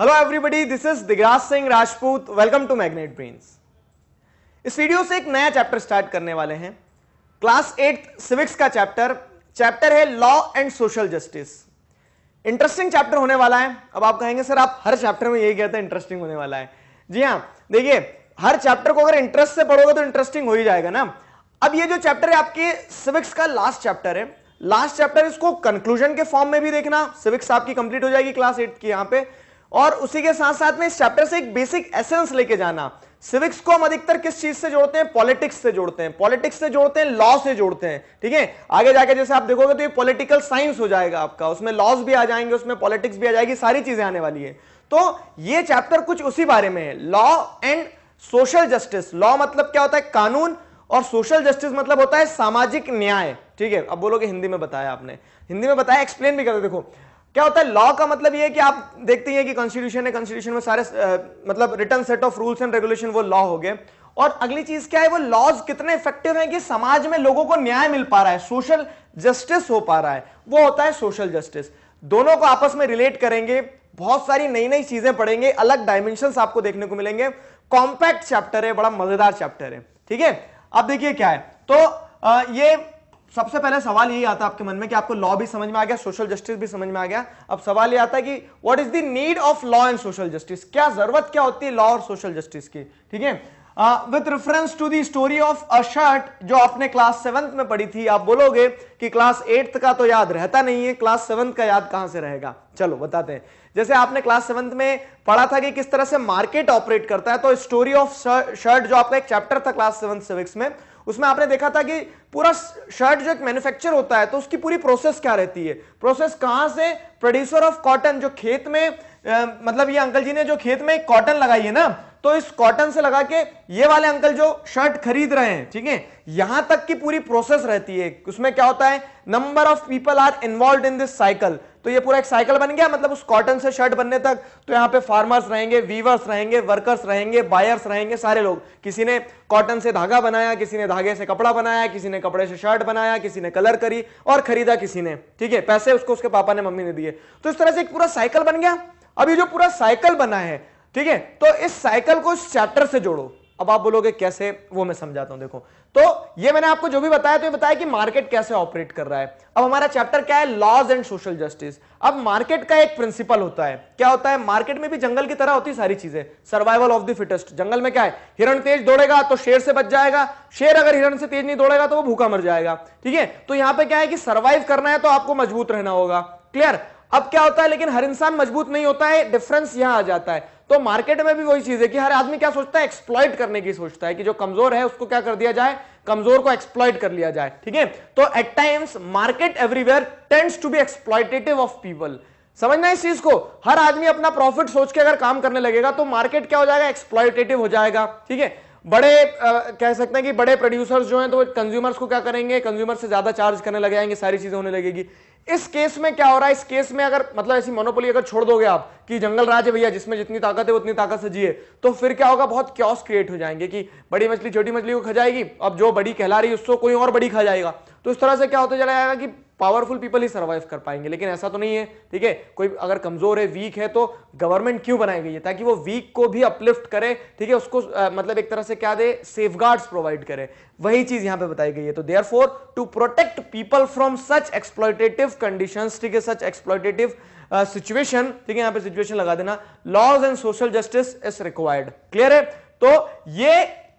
Hello everybody this is Digraj Singh Rajput welcome to Magnet Brains इस video से एक नया चैप्टर स्टार्ट करने वाले हैं क्लास एट सिविक्स का चैप्टर चैप्टर है law and social justice interesting chapter होने वाला है अब आप कहेंगे सर आप हर चैप्टर में यही कहते हैं इंटरेस्टिंग होने वाला है जी हाँ देखिए हर चैप्टर को अगर इंटरेस्ट से पढ़ोगे तो इंटरेस्टिंग हो ही जाएगा ना अब ये जो चैप्टर है आपके सिविक्स का लास्ट चैप्टर है लास्ट चैप्टर इसको कंक्लूजन के फॉर्म में भी देखना सिविक्स आपकी कंप्लीट हो जाएगी क्लास एट की यहाँ पे और उसी के साथ साथ में इस चैप्टर से एक बेसिक एसेंस लेके जाना सिविक्स को हम अधिकतर किस चीज से जोड़ते हैं पॉलिटिक्स से जोड़ते हैं पॉलिटिक्स से जोड़ते हैं लॉ से जोड़ते हैं ठीक है आगे जाके जैसे आप देखोगे तो ये पॉलिटिकल साइंस हो जाएगा आपका उसमें लॉस भी आ जाएंगे उसमें पॉलिटिक्स भी आ जाएगी सारी चीजें आने वाली है तो ये चैप्टर कुछ उसी बारे में है law and social justice law मतलब क्या होता है कानून और सोशल जस्टिस मतलब होता है सामाजिक न्याय ठीक है अब बोलोगे हिंदी में बताया आपने हिंदी में बताया एक्सप्लेन भी करते देखो क्या होता है लॉ का मतलब ये है कि आप देखते हैं कि कॉन्स्टिट्यूशन है कॉन्स्टिट्यूशन में सारे आ, मतलब written set of rules and regulation वो लॉ हो गए और अगली चीज क्या है वो लॉज कितने इफेक्टिव हैं कि समाज में लोगों को न्याय मिल पा रहा है सोशल जस्टिस हो पा रहा है वो होता है सोशल जस्टिस दोनों को आपस में रिलेट करेंगे बहुत सारी नई नई चीजें पढ़ेंगे अलग डायमेंशन आपको देखने को मिलेंगे कॉम्पैक्ट चैप्टर है बड़ा मजेदार चैप्टर है ठीक है अब देखिए क्या है तो आ, ये सबसे पहले सवाल यही आता है आपके मन में कि आपको लॉ भी समझ में आ गया सोशल जस्टिस भी समझ में आ गया अब सवाल ये आता है कि what is the need of law and social justice क्या जरूरत क्या होती है लॉ और सोशल जस्टिस की ठीक है with reference to the story of a shirt जो आपने क्लास सेवंथ में पढ़ी थी आप बोलोगे कि क्लास एट्थ का तो याद रहता नहीं है क्लास सेवंथ का याद कहां से रहेगा चलो बताते हैं जैसे आपने क्लास सेवंथ में पढ़ा था कि किस तरह से मार्केट ऑपरेट करता है तो स्टोरी ऑफ शर्ट जो आपका एक चैप्टर था क्लास सेवंथ सिविक्स में उसमें आपने देखा था कि पूरा शर्ट जो एक मैन्युफैक्चर होता है तो उसकी पूरी प्रोसेस क्या रहती है प्रोसेस कहां से प्रोड्यूसर ऑफ कॉटन जो खेत में आ, मतलब ये अंकल जी ने जो खेत में कॉटन लगाई है ना तो इस कॉटन से लगा के ये वाले अंकल जो शर्ट खरीद रहे हैं ठीक है यहां तक की पूरी प्रोसेस रहती है उसमें क्या होता है number of people are involve in this cycle तो ये पूरा एक साइकिल बन गया मतलब उस कॉटन से शर्ट बनने तक तो यहाँ पे फार्मर्स रहेंगे वीवर्स रहेंगे वर्कर्स रहेंगे बायर्स रहेंगे सारे लोग किसी ने कॉटन से धागा बनाया किसी ने धागे से कपड़ा बनाया किसी ने कपड़े से शर्ट बनाया किसी ने कलर करी और खरीदा किसी ने ठीक है पैसे उसको उसके पापा ने मम्मी ने दिए तो इस तरह से एक पूरा साइकिल बन गया अभी जो पूरा साइकिल बना है ठीक है तो इस साइकिल को इस चैप्टर से जोड़ो अब आप बोलोगे कैसे वो मैं समझाता हूं देखो तो ये मैंने आपको जो भी बताया तो ये बताया कि मार्केट कैसे ऑपरेट कर रहा है अब हमारा चैप्टर क्या है लॉज एंड सोशल जस्टिस अब मार्केट का एक प्रिंसिपल होता है क्या होता है मार्केट में भी जंगल की तरह होती सारी चीजें सर्वाइवल ऑफ द फिटेस्ट जंगल में क्या है हिरण तेज दौड़ेगा तो शेर से बच जाएगा शेर अगर हिरण से तेज नहीं दौड़ेगा तो वो भूखा मर जाएगा ठीक है तो यहां पर क्या है कि सर्वाइव करना है तो आपको मजबूत रहना होगा क्लियर अब क्या होता है लेकिन हर इंसान मजबूत नहीं होता है डिफरेंस यहां आ जाता है तो मार्केट में भी वही चीज है कि हर आदमी क्या सोचता है एक्सप्लॉइट करने की सोचता है कि जो कमजोर है उसको क्या कर दिया जाए कमजोर को एक्सप्लॉइट कर लिया जाए ठीक है तो at times market everywhere tends to be exploitative of people समझना इस चीज को हर आदमी अपना प्रॉफिट सोच के अगर काम करने लगेगा तो मार्केट क्या हो जाएगा एक्सप्लॉइटेटिव हो जाएगा ठीक है बड़े आ, कह सकते हैं कि बड़े प्रोड्यूसर्स जो हैं तो कंज्यूमर्स को क्या करेंगे कंज्यूमर से ज्यादा चार्ज करने लग जाएंगे सारी चीजें होने लगेगी इस केस में क्या हो रहा है इस केस में अगर मतलब ऐसी मोनोपोली अगर छोड़ दोगे आप कि जंगल राज है भैया जिसमें जितनी ताकत है उतनी ताकत से जिए तो फिर क्या होगा बहुत क्यों क्रिएट हो जाएंगे कि बड़ी मछली छोटी मछली को खा जाएगी अब जो बड़ी कहला रही है उसको कोई और बड़ी खा जाएगा तो इस तरह से क्या होता चला जाएगा कि पावरफुल पीपल ही सर्वाइव कर पाएंगे लेकिन ऐसा तो नहीं है ठीक है कोई अगर कमजोर है वीक है तो गवर्नमेंट क्यों बनाई गई है ताकि वो वीक को भी अपलिफ्ट करे ठीक है उसको आ, मतलब एक तरह से क्या दे सेफ प्रोवाइड करे वही चीज यहां पे बताई गई है तो therefore to protect people from such exploitative condition ठीक है सच एक्सप्लोइटेटिव सिचुएशन ठीक है यहां पर सिचुएशन लगा देना laws and social justice is required clear है तो ये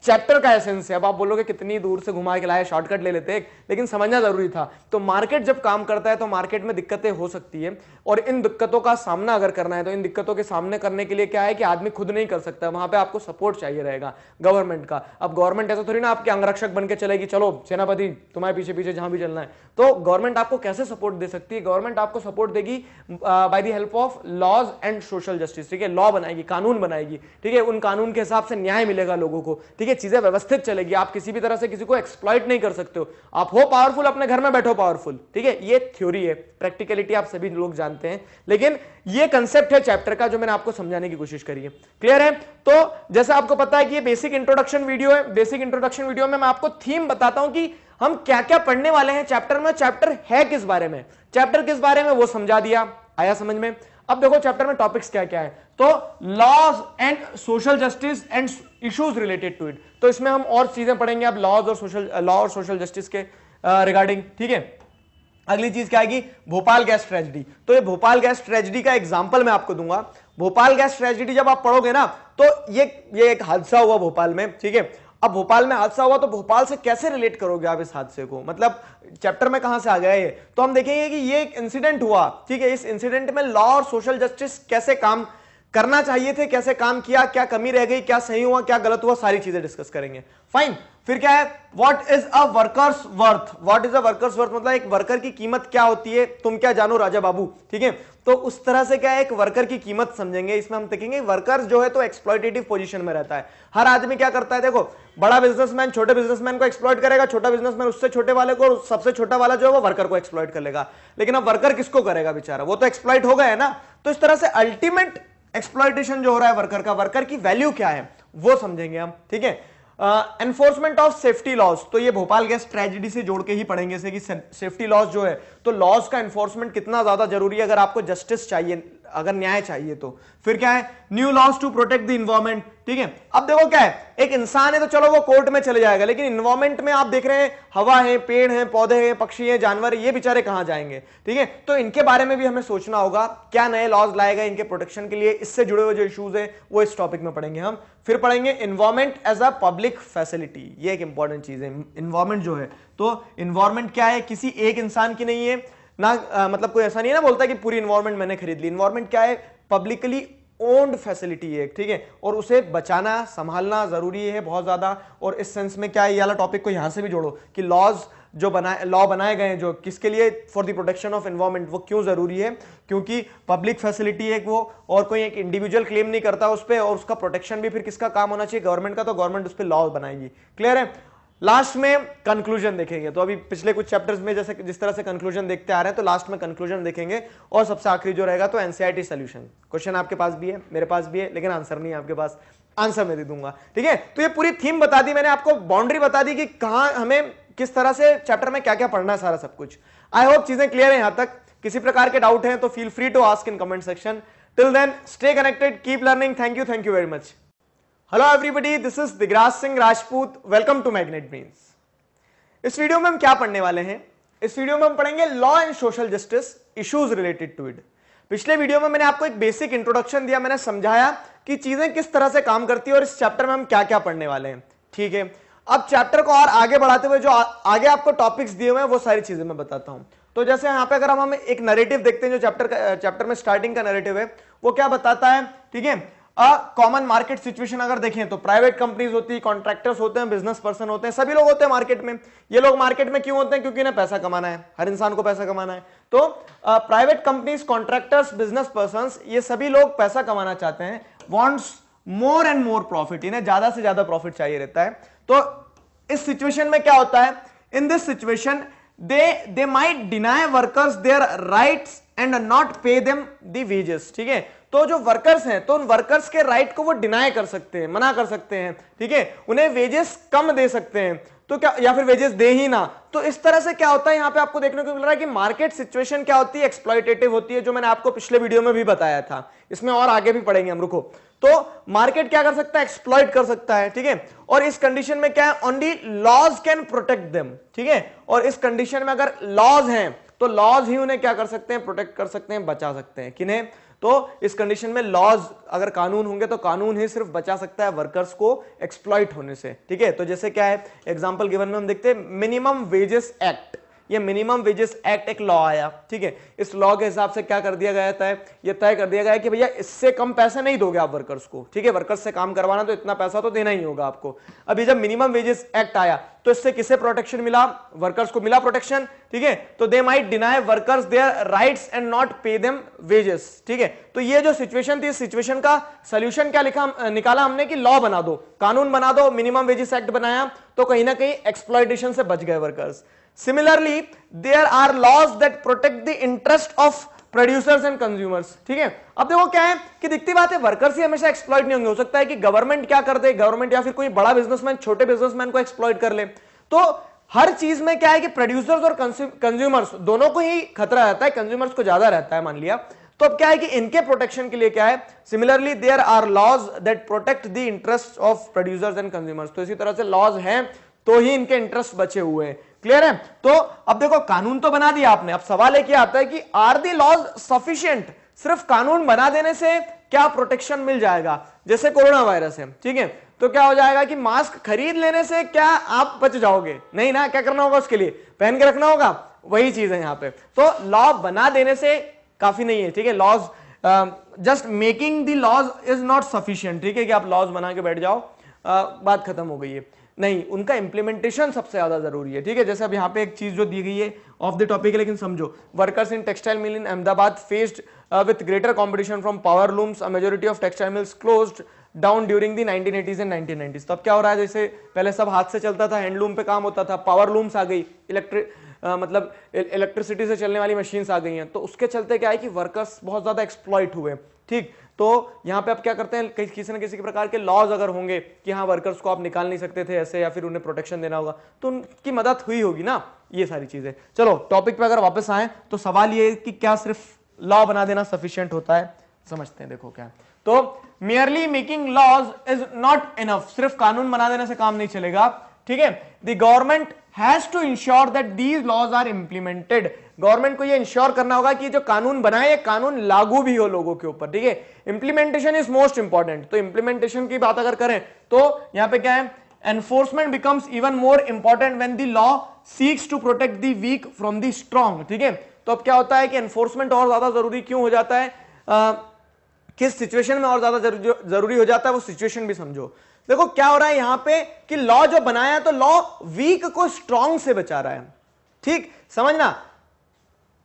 चैप्टर का एसेंस है अब आप बोलोगे कितनी दूर से घुमा के लाए शॉर्टकट ले लेते लेकिन समझना जरूरी था तो मार्केट जब काम करता है तो मार्केट में दिक्कतें हो सकती है और इन दिक्कतों का सामना अगर करना है तो इन दिक्कतों के सामने करने के लिए क्या है कि आदमी खुद नहीं कर सकता वहां पर आपको सपोर्ट चाहिए रहेगा गवर्नमेंट का अब गवर्नमेंट ऐसा थोड़ी ना आपके अंगरक्षक बन के चलेगी चलो सेनापति तुम्हारे पीछे पीछे जहां भी चलना है तो गवर्नमेंट आपको कैसे सपोर्ट दे सकती है गवर्नमेंट आपको सपोर्ट देगी by the help of laws and social justice ठीक है लॉ बनाएगी कानून बनाएगी ठीक है उन कानून के हिसाब से न्याय मिलेगा लोगों को ठीक है ये चीजें व्यवस्थित चलेगी आप किसी भी तरह से किसी को एक्सप्लॉइट नहीं कर सकते हो आप हो पावरफुल अपने घर में बैठो पावरफुल ठीक है ये थ्योरी है प्रैक्टिकलिटी आप सभी लोग जानते हैं लेकिन ये कंसेप्ट है चैप्टर का जो मैंने आपको समझाने की कोशिश करी है क्लियर है तो जैसे आपको पता है कि ये बेसिक इंट्रोडक्शन वीडियो है बेसिक इंट्रोडक्शन वीडियो में मैं आपको थीम बताता हूं कि हम क्या क्या पढ़ने वाले हैं चैप्टर में चैप्टर है किस बारे में चैप्टर किस बारे में वो समझा दिया आया समझ में अब देखो चैप्टर में टॉपिक्स क्या क्या है तो laws and social justice and issues related to it तो इसमें हम और चीजें पढ़ेंगे आप लॉज और सोशल लॉ uh, और सोशल जस्टिस के रिगार्डिंग uh, ठीक है अगली चीज क्या आएगी भोपाल गैस ट्रेजिडी तो ये भोपाल गैस ट्रेजिडी का एग्जाम्पल मैं आपको दूंगा भोपाल गैस ट्रेजिडी जब आप पढ़ोगे ना तो ये ये एक हादसा हुआ भोपाल में ठीक है अब भोपाल में हादसा हुआ तो भोपाल से कैसे रिलेट करोगे आप इस हादसे को मतलब चैप्टर में कहां से आ गया ये तो हम देखेंगे कि ये एक इंसिडेंट हुआ ठीक है इस इंसिडेंट में लॉ और सोशल जस्टिस कैसे काम करना चाहिए थे कैसे काम किया क्या कमी रह गई क्या सही हुआ क्या गलत हुआ सारी चीजें डिस्कस करेंगे फाइन फिर क्या है what is a workers worth what is a workers worth मतलब एक वर्कर की कीमत क्या होती है तुम क्या जानो राजा बाबू ठीक है तो उस तरह से क्या है एक वर्कर की कीमत समझेंगे इसमें हम देखेंगे वर्कर्स जो है तो एक्सप्लॉयटेटिव पोजिशन में रहता है हर आदमी क्या करता है देखो बड़ा बिजनेसमैन छोटे बिजनेसमैन को एक्सप्लॉयट करेगा छोटा बिजनेसमैन उससे छोटे वाले को सबसे छोटा वाला जो है वो वर्कर को एक्सप्लॉयट कर लेगा लेकिन अब वर्कर किसको करेगा बेचारा वो तो एक्सप्लॉयट हो गया है ना तो इस तरह से अल्टीमेट एक्सप्लाइटेशन जो हो रहा है वर्कर का वर्कर की वैल्यू क्या है वो समझेंगे हम ठीक है एनफोर्समेंट ऑफ सेफ्टी लॉस तो ये भोपाल गैस ट्रेजिडी से जोड़ के ही पढ़ेंगे से कि सेफ्टी लॉस जो है तो लॉस का एनफोर्समेंट कितना ज्यादा जरूरी है अगर आपको जस्टिस चाहिए अगर न्याय चाहिए तो फिर क्या है new laws to protect the environment ठीक है अब देखो क्या है एक इंसान है तो चलो वो कोर्ट में चले जाएगा लेकिन इन्वायरमेंट में आप देख रहे हैं हवा है पेड़ है पौधे हैं पक्षी हैं जानवर ये बेचारे कहां जाएंगे ठीक है तो इनके बारे में भी हमें सोचना होगा क्या नए लॉज लाएगा इनके प्रोटेक्शन के लिए इससे जुड़े हुए जो इश्यूज है वो इस टॉपिक में पढ़ेंगे हम फिर पढ़ेंगे environment as a public facility ये एक इंपॉर्टेंट चीज है इन्वायरमेंट जो है तो इन्वायरमेंट क्या है किसी एक इंसान की नहीं है ना आ, मतलब कोई ऐसा नहीं है ना बोलता कि पूरी इन्वायरमेंट मैंने खरीद ली इन्वायरमेंट क्या है पब्लिकली ओन्ड फैसिलिटी है ठीक है और उसे बचाना संभालना जरूरी है बहुत ज़्यादा और इस सेंस में क्या है ये वाला टॉपिक को यहाँ से भी जोड़ो कि लॉज जो बनाए लॉ बनाए गए हैं जो किसके लिए for the protection of environment वो क्यों ज़रूरी है क्योंकि पब्लिक फैसिलिटी है वो और कोई एक इंडिविजुअल क्लेम नहीं करता उस पर और उसका प्रोटेक्शन भी फिर किसका काम होना चाहिए गवर्नमेंट का तो गवर्नमेंट उस पर लॉ बनाएगी क्लियर है लास्ट में कंक्लूजन देखेंगे तो अभी पिछले कुछ चैप्टर्स में जैसे जिस तरह से कंक्लूजन देखते आ रहे हैं तो लास्ट में कंक्लूजन देखेंगे और सबसे आखिरी जो रहेगा तो एनसीआईटी सोल्यूशन क्वेश्चन आपके पास भी है मेरे पास भी है लेकिन आंसर नहीं है आपके पास आंसर मैं दे दूंगा ठीक है तो ये पूरी थीम बता दी मैंने आपको बाउंड्री बता दी कि कहा हमें किस तरह से चैप्टर में क्या क्या पढ़ना है सारा सब कुछ आई होप चीजें क्लियर है यहां तक किसी प्रकार के डाउट है तो feel free to ask in comment section till then stay connected keep learning thank you thank you very much hello everybody this is Digraj Singh Rajput welcome to Magnet Brains इस वीडियो में हम क्या पढ़ने वाले हैं इस वीडियो में हम पढ़ेंगे law and social justice issues related to it पिछले वीडियो में मैंने आपको एक बेसिक इंट्रोडक्शन दिया मैंने समझाया कि चीजें किस तरह से काम करती है और इस चैप्टर में हम क्या क्या पढ़ने वाले हैं ठीक है अब चैप्टर को और आगे बढ़ाते हुए जो आ, आगे आपको टॉपिक्स दिए हुए हैं वो सारी चीजें मैं बताता हूँ तो जैसे यहाँ पे अगर हम हम एक नरेटिव देखते हैं जो चैप्टर चैप्टर में स्टार्टिंग का नरेटिव है वो क्या बताता है ठीक है कॉमन मार्केट सिचुएशन अगर देखें तो प्राइवेट कंपनीज होती है कॉन्ट्रैक्टर्स होते हैं बिजनेस पर्सन होते हैं सभी लोग होते हैं मार्केट में ये लोग मार्केट में क्यों होते हैं क्योंकि इन्हें पैसा कमाना है हर इंसान को पैसा कमाना है तो private companies contractors business person ये सभी लोग पैसा कमाना चाहते हैं wants more and more profit इन्हें ज्यादा से ज्यादा प्रॉफिट चाहिए रहता है तो इस सिचुएशन में क्या होता है in this situation they they might deny workers their rights and not pay them the wages ठीक है तो जो वर्कर्स हैं तो उन वर्कर्स के राइट को वो डिनाय कर सकते हैं मना कर सकते हैं ठीक है उन्हें वेजेस कम दे सकते हैं तो क्या या फिर वेजेस दे ही ना तो इस तरह से क्या होता है यहां पे आपको देखने को मिल रहा है कि मार्केट सिचुएशन क्या होती है एक्सप्लॉयटेटिव होती है जो मैंने आपको पिछले वीडियो में भी बताया था इसमें और आगे भी पढ़ेंगे हम रुको तो मार्केट क्या कर सकता है एक्सप्लॉयट कर सकता है ठीक है और इस कंडीशन में क्या है only laws can protect them ठीक है और इस कंडीशन में अगर लॉज है तो लॉज ही उन्हें क्या कर सकते हैं प्रोटेक्ट कर सकते हैं बचा सकते हैं किन्हें तो इस कंडीशन में लॉज अगर कानून होंगे तो कानून ही सिर्फ बचा सकता है वर्कर्स को एक्सप्लॉइट होने से ठीक है तो जैसे क्या है एग्जाम्पल गिवन में हम देखते हैं मिनिमम वेजेस एक्ट ये मिनिमम वेजेस एक्ट एक लॉ आया ठीक है इस लॉ के हिसाब से क्या कर दिया गया था ये तय कर दिया गया कि भैया इससे कम पैसे नहीं दोगे आप वर्कर्स को ठीक है वर्कर्स से काम करवाना तो इतना पैसा तो देना ही होगा आपको अभी जब मिनिमम वेजेस एक्ट आया तो इससे किसे प्रोटेक्शन मिला वर्कर्स को मिला प्रोटेक्शन ठीक है तो they might deny workers their rights and not pay them wages ठीक है तो ये जो सिचुएशन थी सिचुएशन का सोल्यूशन क्या लिखा निकाला हमने कि लॉ बना दो कानून बना दो मिनिमम वेजेस एक्ट बनाया तो कहीं ना कहीं एक्सप्लॉयटेशन से बच गए workers similarly there are laws that protect the interest of producers and consumers ठीक है अब देखो क्या है कि दिखती बात है वर्कर्स ही हमेशा एक्सप्लॉइट नहीं होंगे हो सकता है कि गवर्नमेंट क्या कर दे गवर्नमेंट या फिर कोई बड़ा बिजनेसमैन छोटे बिजनेसमैन को एक्सप्लॉइट कर ले तो हर चीज में क्या है कि प्रोड्यूसर्स और कंज्यूमर्स दोनों को ही खतरा रहता है कंज्यूमर्स को ज्यादा रहता है मान लिया तो अब क्या है कि इनके प्रोटेक्शन के लिए क्या है similarly there are laws that protect the interest of producers and consumers तो इसी तरह से लॉज हैं तो ही इनके इंटरेस्ट बचे हुए हैं क्लियर है तो अब देखो कानून तो बना दिया आपने अब सवाल एक आता है कि आर दी लॉज सफिशियंट सिर्फ कानून बना देने से क्या प्रोटेक्शन मिल जाएगा जैसे कोरोना वायरस है ठीक है तो क्या हो जाएगा कि मास्क खरीद लेने से क्या आप बच जाओगे नहीं ना क्या करना होगा उसके लिए पहन के रखना होगा वही चीज है यहाँ पे तो लॉ बना देने से काफी नहीं है ठीक है laws just making the laws is not sufficient ठीक है कि आप लॉज बना के बैठ जाओ uh, बात खत्म हो गई है नहीं उनका इंप्लीमेंटेशन सबसे ज़्यादा जरूरी है ठीक है जैसे अब यहाँ पे एक चीज़ जो दी गई है ऑफ द टॉपिक है लेकिन समझो workers in textile mill in Ahmedabad faced with greater competition from power looms a majority of textile mills close down during the nineteen eighties and nineteen nineties तब क्या हो रहा है जैसे पहले सब हाथ से चलता था हैंडलूम पे काम होता था पावर लूम्स आ गई इलेक्ट्रिक uh, मतलब इलेक्ट्रिसिटी से चलने वाली मशीन्स आ गई हैं तो उसके चलते क्या है कि वर्कर्स बहुत ज़्यादा एक्सप्लॉइट हुए ठीक तो यहाँ पे आप क्या करते हैं किसी न किसी प्रकार के लॉज अगर होंगे कि हाँ वर्कर्स को आप निकाल नहीं सकते थे ऐसे या फिर उन्हें प्रोटेक्शन देना होगा तो उनकी मदद हुई होगी ना ये सारी चीजें चलो टॉपिक पे अगर वापस आए तो सवाल ये कि क्या सिर्फ लॉ बना देना सफिशियंट होता है समझते हैं देखो क्या तो merely making laws is not enough सिर्फ कानून बना देने से काम नहीं चलेगा ठीक है the government has to ensure that these laws are implemented government को ये इंश्योर करना होगा कि जो कानून बनाए ये कानून लागू भी हो लोगों के ऊपर ठीक है इंप्लीमेंटेशन इज मोस्ट इंपॉर्टेंट तो इंप्लीमेंटेशन की बात अगर करें तो यहां पे क्या है enforcement becomes even more important when the law seeks to protect the weak from the strong ठीक है तो अब क्या होता है कि एनफोर्समेंट और ज्यादा जरूरी क्यों हो जाता है आ, किस सिचुएशन में और ज्यादा जरूरी हो जाता है वो सिचुएशन भी समझो देखो क्या हो रहा है यहां पे कि लॉ जो बनाया तो लॉ वीक को स्ट्रांग से बचा रहा है ठीक समझना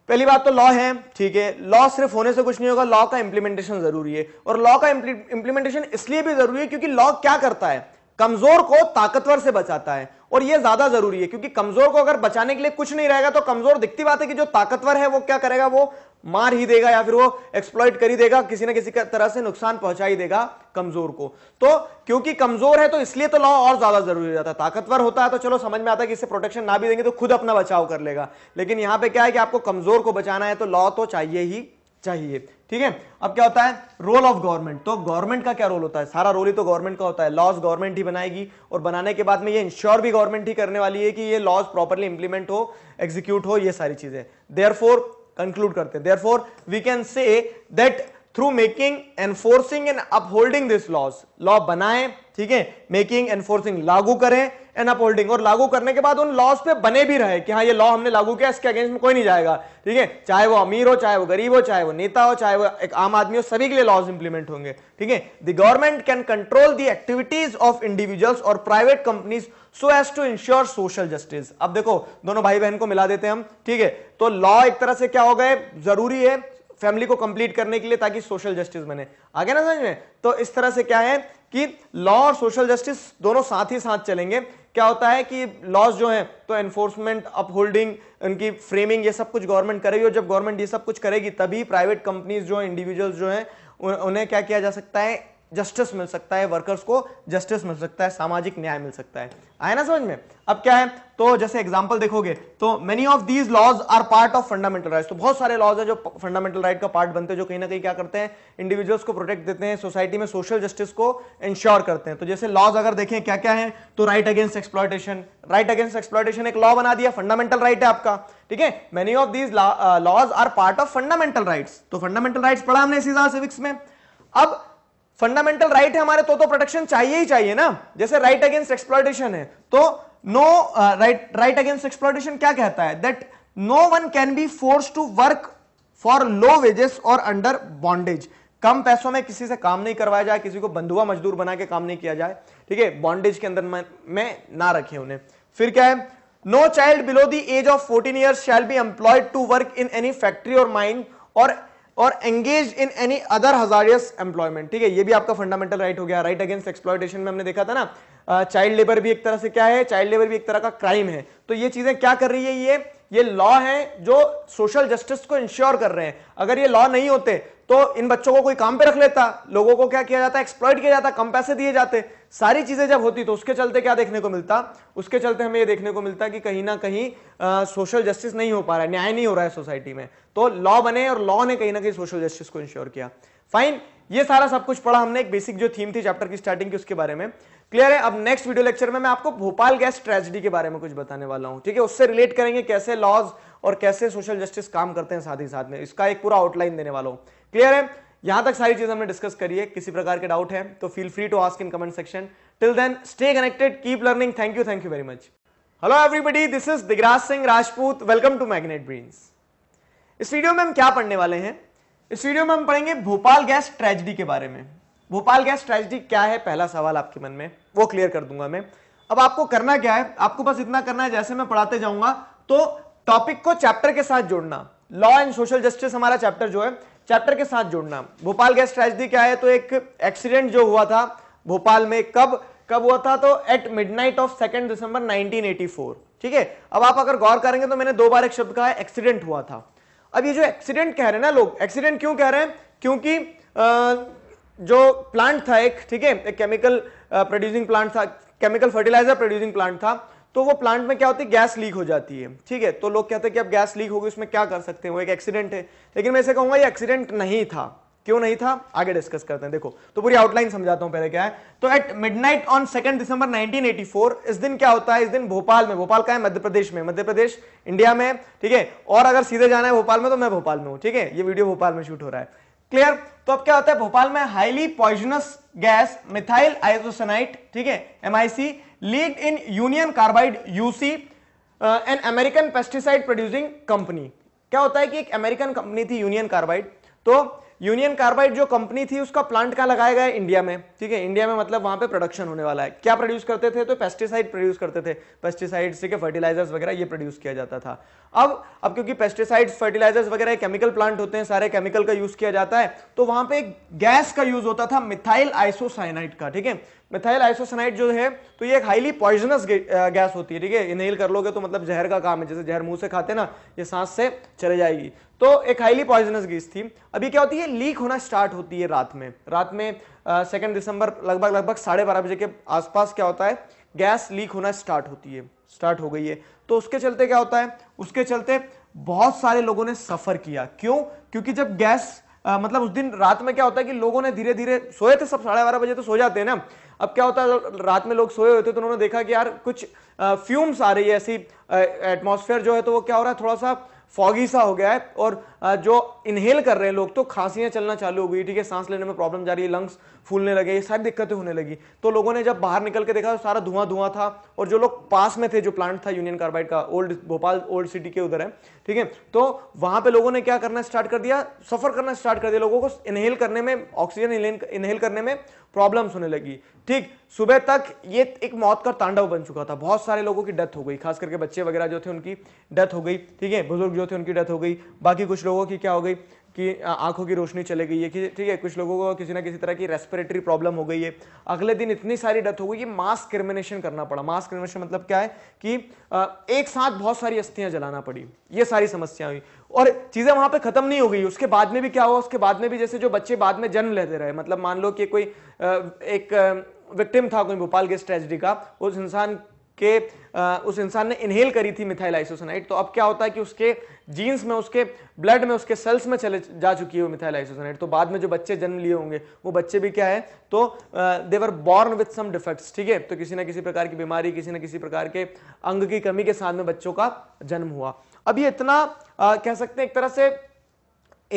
पहली बात तो लॉ है ठीक है लॉ सिर्फ होने से कुछ नहीं होगा लॉ का इंप्लीमेंटेशन जरूरी है और लॉ का इंप्लीमेंटेशन इसलिए भी जरूरी है क्योंकि लॉ क्या करता है कमजोर को ताकतवर से बचाता है और यह ज्यादा जरूरी है क्योंकि कमजोर को अगर बचाने के लिए कुछ नहीं रहेगा तो कमजोर दिखती बात है कि जो ताकतवर है वो क्या करेगा वो मार ही देगा या फिर वो एक्सप्लॉइट कर ही देगा किसी ना किसी तरह से नुकसान पहुंचा ही देगा कमजोर को तो क्योंकि कमजोर है तो इसलिए तो लॉ और ज्यादा जरूरी हो जाता है ताकतवर होता है तो चलो समझ में आता है कि इससे प्रोटेक्शन ना भी देंगे तो खुद अपना बचाव कर लेगा लेकिन यहां पे क्या है कि आपको कमजोर को बचाना है तो लॉ तो चाहिए ही चाहिए ठीक है अब क्या होता है रोल ऑफ गवर्नमेंट तो गवर्नमेंट का क्या रोल होता है सारा रोल ही तो गवर्नमेंट का होता है लॉज गवर्नमेंट ही बनाएगी और बनाने के बाद में ये इंश्योर भी गवर्नमेंट ही करने वाली है कि ये लॉज प्रॉपरली इंप्लीमेंट हो एग्जीक्यूट हो ये सारी चीजें देयर कंक्लूड करते हैं for we can say that through making enforcing and upholding this laws law बनाएं ठीक है मेकिंग एनफोर्सिंग लागू करें एंड अपहोल्डिंग और लागू करने के बाद उन लॉस पे बने भी रहे कि हाँ ये लॉ हमने लागू किया इसके अगेंस्ट में कोई नहीं जाएगा ठीक है चाहे वो अमीर हो चाहे वो गरीब हो चाहे वो नेता हो चाहे वो एक आम आदमी हो सभी के लिए लॉज इंप्लीमेंट होंगे ठीक है the government can control the activities of individuals और private companies so as to ensure social justice अब देखो दोनों भाई बहन को मिला देते हैं हम ठीक है तो लॉ एक तरह से क्या हो गए जरूरी है फैमिली को कंप्लीट करने के लिए ताकि सोशल जस्टिस बने आगे ना समझ में तो इस तरह से क्या है कि लॉ और सोशल जस्टिस दोनों साथ ही साथ चलेंगे क्या होता है कि लॉज जो है तो एनफोर्समेंट अपहोल्डिंग उनकी फ्रेमिंग ये सब कुछ गवर्नमेंट करेगी और जब गवर्नमेंट ये सब कुछ करेगी तभी प्राइवेट कंपनीज जो इंडिविजुअल्स जो हैं उन्हें क्या किया जा सकता है जस्टिस मिल सकता है वर्कर्स को जस्टिस मिल सकता है सामाजिक न्याय मिल सकता है आया ना समझ में अब क्या है तो जैसे एग्जांपल देखोगे तो many of these laws are part of fundamental right तो बहुत सारे लॉज हैं जो फंडामेंटल राइट का पार्ट बनते हैं जो कहीं ना कहीं क्या करते हैं इंडिविजुअल्स को प्रोटेक्ट देते हैं सोसाइटी में सोशल जस्टिस को इंश्योर करते हैं तो जैसे लॉज अगर देखें क्या क्या है तो right against exploitation right against exploitation एक लॉ बना दिया फंडामेंटल राइट है आपका ठीक है many of these laws are part of fundamental right तो फंडामेंटल राइट पढ़ा हमने इसी सिविक्स में अब फंडामेंटल राइट है हमारे तो तो प्रोटेक्शन चाहिए ही चाहिए ना जैसे राइट अगेंस्ट एक्सप्लॉयटेशन है तो no right right against exploitation क्या कहता है that no one can be force to work for low wages और अंडर बॉन्डेज कम पैसों में किसी से काम नहीं करवाया जाए किसी को बंधुआ मजदूर बना के काम नहीं किया जाए ठीक है बॉन्डेज के अंदर में, में ना रखे उन्हें फिर क्या है no child below the age of 14 years shall be employed to work in any factory और माइन और और engage in any other hazardous employment ठीक है ये भी आपका फंडामेंटल राइट हो गया राइट अगेंस्ट एक्सप्लॉयटेशन में हमने देखा था ना चाइल्ड लेबर भी एक तरह से क्या है चाइल्ड लेबर भी एक तरह का क्राइम है तो ये चीजें क्या कर रही है ये ये लॉ है जो सोशल जस्टिस को इंश्योर कर रहे हैं अगर ये लॉ नहीं होते तो इन बच्चों को कोई काम पे रख लेता लोगों को क्या किया जाता एक्सप्लॉइट किया जाता कम पैसे दिए जाते सारी चीजें जब होती तो उसके चलते क्या देखने को मिलता उसके चलते हमें ये देखने को मिलता कि कहीं ना कहीं आ, सोशल जस्टिस नहीं हो पा रहा है न्याय नहीं हो रहा है सोसाइटी में तो लॉ बने और लॉ ने कहीं ना कहीं सोशल जस्टिस को इंश्योर किया फाइन ये सारा सब कुछ पढ़ा हमने एक बेसिक जो थीम थी चैप्टर की स्टार्टिंग की उसके बारे में क्लियर है अब नेक्स्ट वीडियो लेक्चर में मैं आपको भोपाल गैस ट्रेजिडी के बारे में कुछ बताने वाला हूं ठीक है उससे रिलेट करेंगे कैसे लॉज और कैसे सोशल जस्टिस काम करते हैं साथ ही साथ में इसका एक पूरा आउटलाइन देने वाला हूं क्लियर है यहां तक सारी चीज हमने डिस्कस करी है किसी प्रकार के डाउट है तो feel free to ask in comment section till then stay connected keep learning thank you thank you very much hello everybody this is Digraj Singh Rajput welcome to Magnet Brains इस वीडियो में हम क्या पढ़ने वाले हैं इस वीडियो में हम पढ़ेंगे भोपाल गैस ट्रेजिडी के बारे में भोपाल गैस ट्रेजिडी क्या है पहला सवाल आपके मन में वो क्लियर कर दूंगा मैं अब आपको करना क्या है आपको बस इतना करना है जैसे मैं पढ़ाते जाऊंगा तो टॉपिक को चैप्टर के साथ जोड़ना लॉ एंड सोशल जस्टिस हमारा चैप्टर जो है चैप्टर के साथ जोड़ना भोपाल गैस ट्रेजिडी क्या है तो एक एक्सीडेंट जो हुआ था भोपाल में कब कब हुआ था तो at midnight of second December 1984 ठीक है अब आप अगर गौर करेंगे तो मैंने दो बार एक शब्द कहा है एक्सीडेंट हुआ था अब ये जो एक्सीडेंट कह रहे हैं ना लोग एक्सीडेंट क्यों कह रहे हैं क्योंकि जो प्लांट था एक ठीक है एक केमिकल प्रोड्यूसिंग प्लांट था केमिकल फर्टिलाइजर प्रोड्यूसिंग प्लांट था तो वो प्लांट में क्या होती है गैस लीक हो जाती है ठीक है तो लोग कहते हैं कि अब गैस लीक होगी उसमें क्या कर सकते हैं वो एक एक्सीडेंट है लेकिन मैं ऐसे कहूंगा ये एक्सीडेंट नहीं था क्यों नहीं था आगे डिस्कस करते हैं देखो तो पूरी आउटलाइन समझाता हूं पहले क्या है तो at midnight on second December 1984 इस दिन क्या होता है इस दिन भोपाल में भोपाल का है मध्य प्रदेश में मध्य प्रदेश इंडिया में ठीक है और अगर सीधे जाना है भोपाल में तो मैं भोपाल में हूँ ठीक है ये वीडियो भोपाल में शूट हो रहा है क्लियर तो अब क्या होता है भोपाल में highly poisonous gas methyl isocyanate ठीक है MIC lead in Union Carbide UC an American pesticide producing company क्या होता है कि एक अमेरिकन कंपनी थी यूनियन कार्बाइड तो यूनियन कार्बाइड जो कंपनी थी उसका प्लांट कहाँ लगाया गया इंडिया में ठीक है इंडिया में मतलब वहां पे प्रोडक्शन होने वाला है क्या प्रोड्यूस करते थे तो पेस्टिसाइड प्रोड्यूस करते थे पेस्टिसाइड्स ठीक है फर्टिलाइजर्स वगैरह ये प्रोड्यूस किया जाता था अब अब क्योंकि पेस्टिसाइड्स फर्टिलाइजर्स वगैरह केमिकल प्लांट होते हैं सारे केमिकल का यूज किया जाता है तो वहां पर एक गैस का यूज होता था मिथाइल आइसोसाइनाइड का ठीक है मिथाइल आइसोसनाइट जो है तो ये एक हाईली पॉइजनस गैस होती है ठीक है इनहेल कर लोगे तो मतलब जहर का काम है जैसे जहर मुंह से खाते ना ये सांस से चले जाएगी तो एक हाईली पॉइजनस गैस थी अभी क्या होती है लीक होना स्टार्ट होती है रात में रात में सेकेंड दिसंबर लगभग लगभग साढ़े बारह बजे के आसपास क्या होता है गैस लीक होना स्टार्ट होती है स्टार्ट हो गई है तो उसके चलते क्या होता है उसके चलते बहुत सारे लोगों ने सफ़र किया क्यों क्योंकि जब गैस आ, मतलब उस दिन रात में क्या होता है कि लोगों ने धीरे धीरे सोए थे सब साढ़े बारह बजे तो सो जाते हैं ना अब क्या होता है रात में लोग सोए हुए थे तो उन्होंने देखा कि यार कुछ फ्यूम्स आ रही है ऐसी एटमोसफेयर जो है तो वो क्या हो रहा है थोड़ा सा फॉगी सा हो गया है और जो इनहेल कर रहे हैं लोग तो खांसियां चलना चालू हो गई ठीक है सांस लेने में प्रॉब्लम जा रही है लंग्स फूलने लगे ये सारी दिक्कतें होने लगी तो लोगों ने जब बाहर निकल के देखा तो सारा धुआं धुआं था और जो लोग पास में थे जो प्लांट था यूनियन कार्बाइड का ओल्ड भोपाल ओल्ड सिटी के उधर है ठीक है तो वहां पर लोगों ने क्या करना स्टार्ट कर दिया सफर करना स्टार्ट कर दिया लोगों को इनहेल करने में ऑक्सीजन इनहेल करने में प्रॉब्लम होने लगी ठीक सुबह तक ये एक मौत का तांडव बन चुका था बहुत सारे लोगों की डेथ हो गई खास करके बच्चे वगैरह जो थे उनकी डेथ हो गई ठीक है बुजुर्ग जो थे उनकी डेथ हो गई बाकी कुछ लोगों की क्या हो गई कि आंखों की रोशनी चले गई है कि ठीक है कुछ लोगों को किसी ना किसी तरह की रेस्पिरेटरी प्रॉब्लम हो गई है अगले दिन इतनी सारी डेथ हो गई कि मास क्रिमिनेशन करना पड़ा मास क्रिमिनेशन मतलब क्या है कि एक साथ बहुत सारी अस्थियां जलाना पड़ी ये सारी समस्या हुई और चीज़ें वहां पे खत्म नहीं हो गई उसके बाद में भी क्या हुआ उसके बाद में भी जैसे जो बच्चे बाद में जन्म लेते रहे मतलब मान लो कि कोई एक विक्टिम था कोई भोपाल गेस्ट ट्रेजिडी का उस इंसान कि उस इंसान ने इनहेल करी थी मिथाइल आइसोसनाइट तो अब क्या होता है कि उसके जीन्स में उसके ब्लड में उसके सेल्स में चले जा चुकी है वो मिथाइल आइसोसनाइट तो बाद में जो बच्चे जन्म लिए होंगे वो बच्चे भी क्या है तो they were born with some defects ठीक है तो किसी ना किसी प्रकार की बीमारी किसी ना किसी प्रकार के अंग की कमी के साथ में बच्चों का जन्म हुआ अब ये इतना आ, कह सकते हैं एक तरह से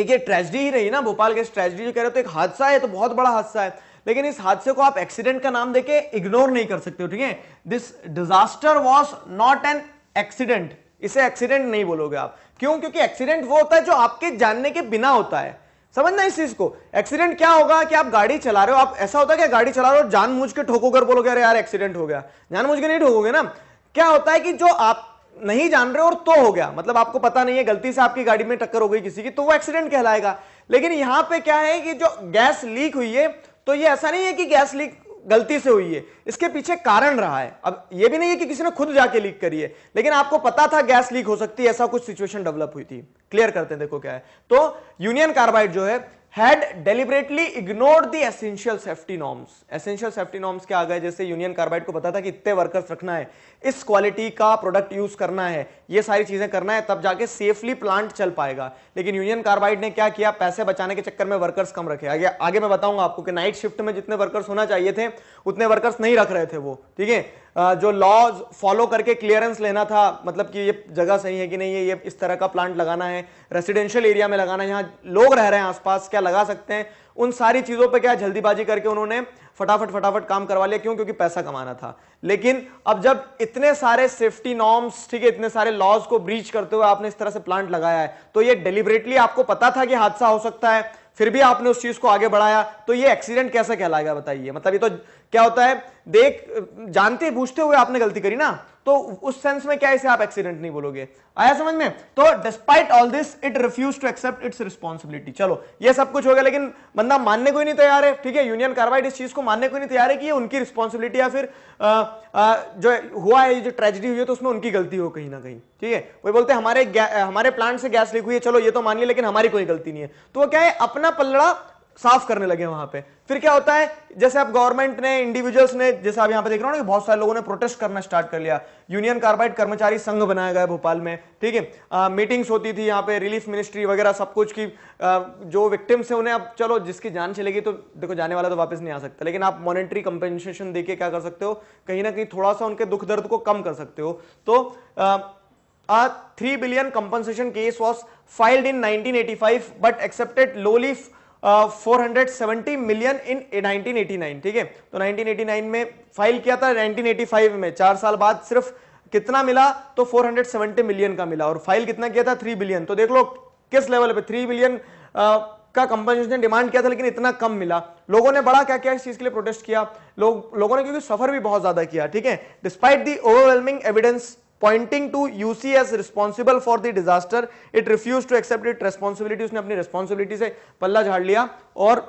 एक ये ट्रेजिडी ही रही ना भोपाल के ट्रेजिडी जो कह रहे हो तो एक हादसा है तो बहुत बड़ा हादसा है लेकिन इस हादसे को आप एक्सीडेंट का नाम देके इग्नोर नहीं कर सकते हो ठीक है this disaster was not an accident इसे एक्सीडेंट नहीं बोलोगे आप क्यों क्योंकि एक्सीडेंट वो होता है जो आपके जानने के बिना होता है समझना इस चीज को एक्सीडेंट क्या होगा कि आप गाड़ी चला रहे हो आप ऐसा होता है कि गाड़ी चला रहे हो जान मुझ के ठोकोगर बोलोगे अरे यार एक्सीडेंट हो गया जान मुझ के नहीं ठोकोगे ना क्या होता है कि जो आप नहीं जान रहे हो और तो हो गया मतलब आपको पता नहीं है गलती से आपकी गाड़ी में टक्कर हो गई किसी की तो वो एक्सीडेंट कहलाएगा लेकिन यहां पे क्या है कि जो गैस लीक हुई है तो ये ऐसा नहीं है कि गैस लीक गलती से हुई है इसके पीछे कारण रहा है अब ये भी नहीं है कि किसी ने खुद जाके लीक करी है लेकिन आपको पता था गैस लीक हो सकती है ऐसा कुछ सिचुएशन डेवलप हुई थी क्लियर करते हैं देखो क्या है तो यूनियन कार्बाइड जो है had deliberately ignored the essential safety norms essential safety norms क्या आ गए जैसे यूनियन कार्बाइड को पता था कि इतने वर्कर्स रखना है इस क्वालिटी का प्रोडक्ट यूज करना है ये सारी चीजें करना है तब जाके सेफली प्लांट चल पाएगा लेकिन यूनियन कार्बाइड ने क्या किया पैसे बचाने के चक्कर में वर्कर्स कम रखे आगे आगे मैं बताऊंगा आपको कि नाइट शिफ्ट में जितने वर्कर्स होना चाहिए थे उतने वर्कर्स नहीं रख रहे थे वो ठीक है जो लॉज फॉलो करके क्लियरेंस लेना था मतलब कि ये जगह सही है कि नहीं है ये इस तरह का प्लांट लगाना है रेसिडेंशियल एरिया में लगाना है यहाँ लोग रह रहे हैं आसपास क्या लगा सकते हैं उन सारी चीज़ों पे क्या जल्दीबाजी करके उन्होंने फटाफट फटाफट काम करवा लिया क्यों क्योंकि पैसा कमाना था लेकिन अब जब इतने सारे सेफ्टी नॉर्म्स ठीक है इतने सारे लॉज को ब्रीच करते हुए आपने इस तरह से प्लांट लगाया है तो ये डिलिबरेटली आपको पता था कि हादसा हो सकता है फिर भी आपने उस चीज को आगे बढ़ाया तो ये एक्सीडेंट कैसे कहलाएगा बताइए मतलब ये तो क्या होता है देख जानते बूझते हुए आपने गलती करी ना तो उस सेंस में क्या इसे आप एक्सीडेंट नहीं बोलोगे आया समझ में तो despite all this it refuse to accept its responsibility चलो ये सब कुछ हो गया लेकिन बंदा मानने को ही नहीं तैयार है ठीक है यूनियन कार्बाइड इस चीज को मानने को ही नहीं तैयार है कि ये उनकी रिस्पॉन्सिबिलिटी या फिर आ, आ, जो हुआ है जो ट्रेजिडी हुई है तो उसमें उनकी गलती हो कहीं ना कहीं ठीक है वही बोलते हमारे हमारे प्लांट से गैस लीक हुई है चलो ये तो मानिए लेकिन हमारी कोई गलती नहीं है तो वो क्या है अपना पलड़ा साफ करने लगे वहां पे फिर क्या होता है जैसे आप गवर्नमेंट ने इंडिविजुअल्स ने जैसे आप यहां पे देख रहे हो ना बहुत सारे लोगों ने प्रोटेस्ट करना स्टार्ट कर लिया यूनियन कार्बाइड कर्मचारी संघ बनाया गया भोपाल में ठीक है मीटिंग्स होती थी यहाँ पे रिलीफ मिनिस्ट्री वगैरह सब कुछ की आ, जो विक्टिम्स है उन्हें आप चलो जिसकी जान चलेगी तो देखो जाने वाला तो वापस नहीं आ सकता लेकिन आप मॉनिटरी कंपेंसेशन देके क्या कर सकते हो कहीं ना कहीं थोड़ा सा उनके दुख दर्द को कम कर सकते हो तो three billion compensation case was filed in nineteen but accepted लोलीफ 470 मिलियन इन 1989 ठीक है तो 1989 में फाइल किया था 1985 में चार साल बाद सिर्फ कितना मिला तो 470 मिलियन का मिला और फाइल कितना किया था 3 बिलियन तो देख लो किस लेवल पे 3 बिलियन का ने डिमांड किया था लेकिन इतना कम मिला लोगों ने बड़ा क्या क्या इस चीज के लिए प्रोटेस्ट किया लोग लोगों ने क्योंकि सफर भी बहुत ज्यादा किया ठीक है despite the overwhelming evidence pointing to UC as responsible for the disaster it refuse to accept its responsibility उसने अपनी responsibility से पल्ला झाड़ लिया और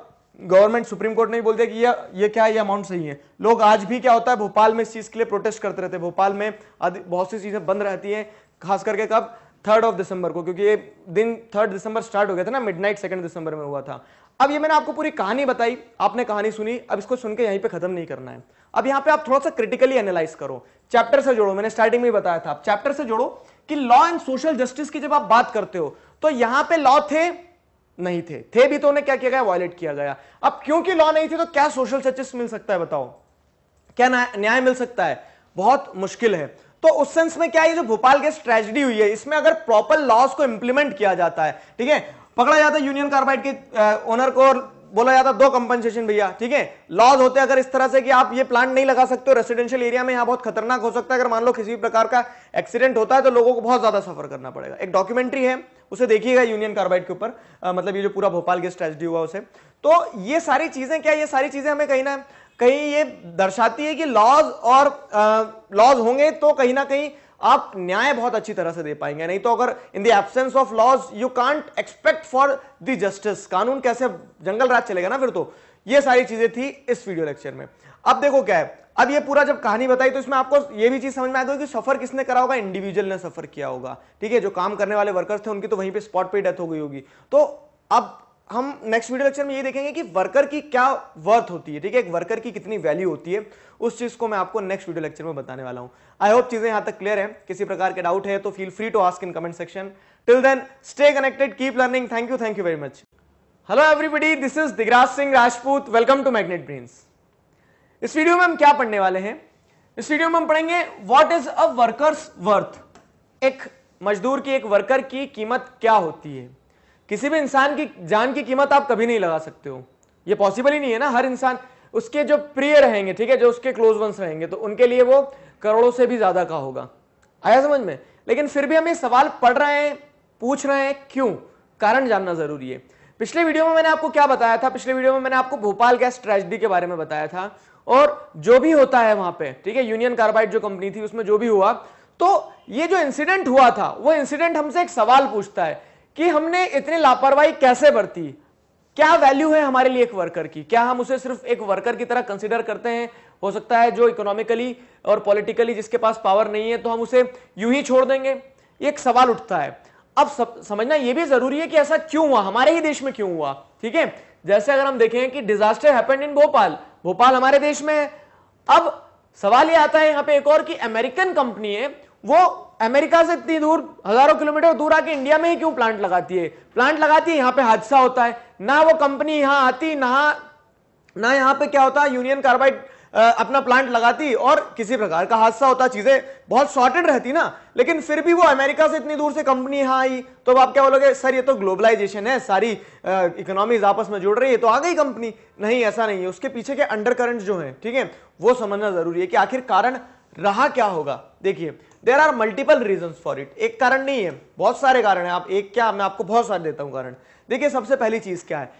गवर्नमेंट सुप्रीम कोर्ट ने भी बोल दिया कि ये ये क्या है ये अमाउंट सही है लोग आज भी क्या होता है भोपाल में इस चीज़ के लिए प्रोटेस्ट करते रहते हैं भोपाल में बहुत सी चीज़ें बंद रहती हैं खास करके कब थर्ड ऑफ दिसंबर को क्योंकि ये दिन थर्ड दिसंबर स्टार्ट हो गया था ना मिडनाइट सेकंड दिसंबर में हुआ था अब ये मैंने आपको पूरी कहानी बताई आपने कहानी सुनी अब इसको सुन के यहीं पे खत्म नहीं करना है अब यहां पे आप थोड़ा सा क्रिटिकली एनालाइज करो चैप्टर से जोड़ो मैंने स्टार्टिंग में बताया था आप चैप्टर से जोड़ो कि लॉ एंड सोशल जस्टिस की जब आप बात करते हो तो यहां पे लॉ थे नहीं थे थे भी तो उन्हें क्या किया गया वायलेट किया गया अब क्योंकि लॉ नहीं थे तो क्या सोशल जस्टिस मिल सकता है बताओ क्या न्याय मिल सकता है बहुत मुश्किल है तो उस सेंस में क्या ये जो भोपाल गैस ट्रेजिडी हुई है इसमें अगर प्रॉपर लॉस को इंप्लीमेंट किया जाता है ठीक है पकड़ा जाता यूनियन कार्बाइड के ओनर को और बोला जाता दो कंपनसेशन भैया ठीक है लॉज होते अगर इस तरह से कि आप ये प्लांट नहीं लगा सकते हो रेसिडेंशियल एरिया में यहाँ बहुत खतरनाक हो सकता है अगर मान लो किसी भी प्रकार का एक्सीडेंट होता है तो लोगों को बहुत ज्यादा सफर करना पड़ेगा एक डॉक्यूमेंट्री है उसे देखिएगा यूनियन कार्बाइड के ऊपर मतलब ये जो पूरा भोपाल गेस्ट ट्रेजिडी हुआ उसे तो ये सारी चीजें क्या ये सारी चीजें हमें कहीं ना कहीं ये दर्शाती है कि लॉज और लॉज होंगे तो कहीं ना कहीं आप न्याय बहुत अच्छी तरह से दे पाएंगे नहीं तो अगर in the absence of laws you can't expect for the justice कानून कैसे जंगल राज चलेगा ना फिर तो ये सारी चीजें थी इस वीडियो लेक्चर में अब देखो क्या है अब ये पूरा जब कहानी बताई तो इसमें आपको ये भी चीज समझ में आ गई कि सफर किसने करा होगा इंडिविजुअल ने सफर किया होगा ठीक है जो काम करने वाले वर्कर्स थे उनकी तो वहीं पे स्पॉट पे डेथ हो गई होगी तो अब हम नेक्स्ट वीडियो लेक्चर में ये देखेंगे कि वर्कर की क्या वर्थ होती है ठीक है एक वर्कर की कितनी वैल्यू होती है उस चीज को मैं आपको नेक्स्ट वीडियो लेक्चर में बताने वाला हूं आई होप चीजें यहां तक क्लियर है किसी प्रकार के डाउट है तो feel free to ask in comment section till then stay connected keep learning thank you thank you very much hello everybody this is Digraj Singh Rajput welcome to Magnet Brains इस वीडियो में हम क्या पढ़ने वाले हैं इस वीडियो में हम पढ़ेंगे what is a workers worth एक मजदूर की एक वर्कर की कीमत क्या होती है किसी भी इंसान की जान की कीमत आप कभी नहीं लगा सकते हो ये पॉसिबल ही नहीं है ना हर इंसान उसके जो प्रिय रहेंगे ठीक है जो उसके क्लोज वंस रहेंगे तो उनके लिए वो करोड़ों से भी ज्यादा का होगा आया समझ में लेकिन फिर भी हम ये सवाल पढ़ रहे हैं पूछ रहे हैं क्यों कारण जानना जरूरी है पिछले वीडियो में मैंने आपको क्या बताया था पिछले वीडियो में मैंने आपको भोपाल गैस ट्रेजिडी के बारे में बताया था और जो भी होता है वहां पे ठीक है यूनियन कार्बाइड जो कंपनी थी उसमें जो भी हुआ तो ये जो इंसिडेंट हुआ था वो इंसिडेंट हमसे एक सवाल पूछता है कि हमने इतनी लापरवाही कैसे बरती क्या वैल्यू है हमारे लिए एक वर्कर की क्या हम उसे सिर्फ एक वर्कर की तरह कंसिडर करते हैं हो सकता है जो इकोनॉमिकली और पॉलिटिकली जिसके पास पावर नहीं है तो हम उसे यूं ही छोड़ देंगे एक सवाल उठता है अब सब, समझना यह भी जरूरी है कि ऐसा क्यों हुआ हमारे ही देश में क्यों हुआ ठीक है जैसे अगर हम देखें कि disaster happened in Bhopal Bhopal हमारे देश में है अब सवाल ये आता है यहां पे एक और कि अमेरिकन कंपनी है वो अमेरिका से इतनी दूर हजारों किलोमीटर दूर आके इंडिया में ही क्यों प्लांट लगाती है प्लांट लगाती है यहां पे हादसा होता है ना वो कंपनी यहां आती ना ना यहां पे क्या होता है यूनियन कार्बाइड अपना प्लांट लगाती और किसी प्रकार का हादसा होता चीजें बहुत सॉर्टेड रहती ना लेकिन फिर भी वो अमेरिका से इतनी दूर से कंपनी यहां आई तो अब आप क्या बोलोगे सर ये तो ग्लोबलाइजेशन है सारी इकोनॉमीज आपस में जुड़ रही है तो आ गई कंपनी नहीं ऐसा नहीं है उसके पीछे के अंडर करंट जो है ठीक है वो समझना जरूरी है कि आखिर कारण रहा क्या होगा देखिए there are multiple reason for it एक कारण नहीं है बहुत सारे कारण है आप एक क्या मैं आपको बहुत सारे देता हूं कारण देखिए सबसे पहली चीज क्या है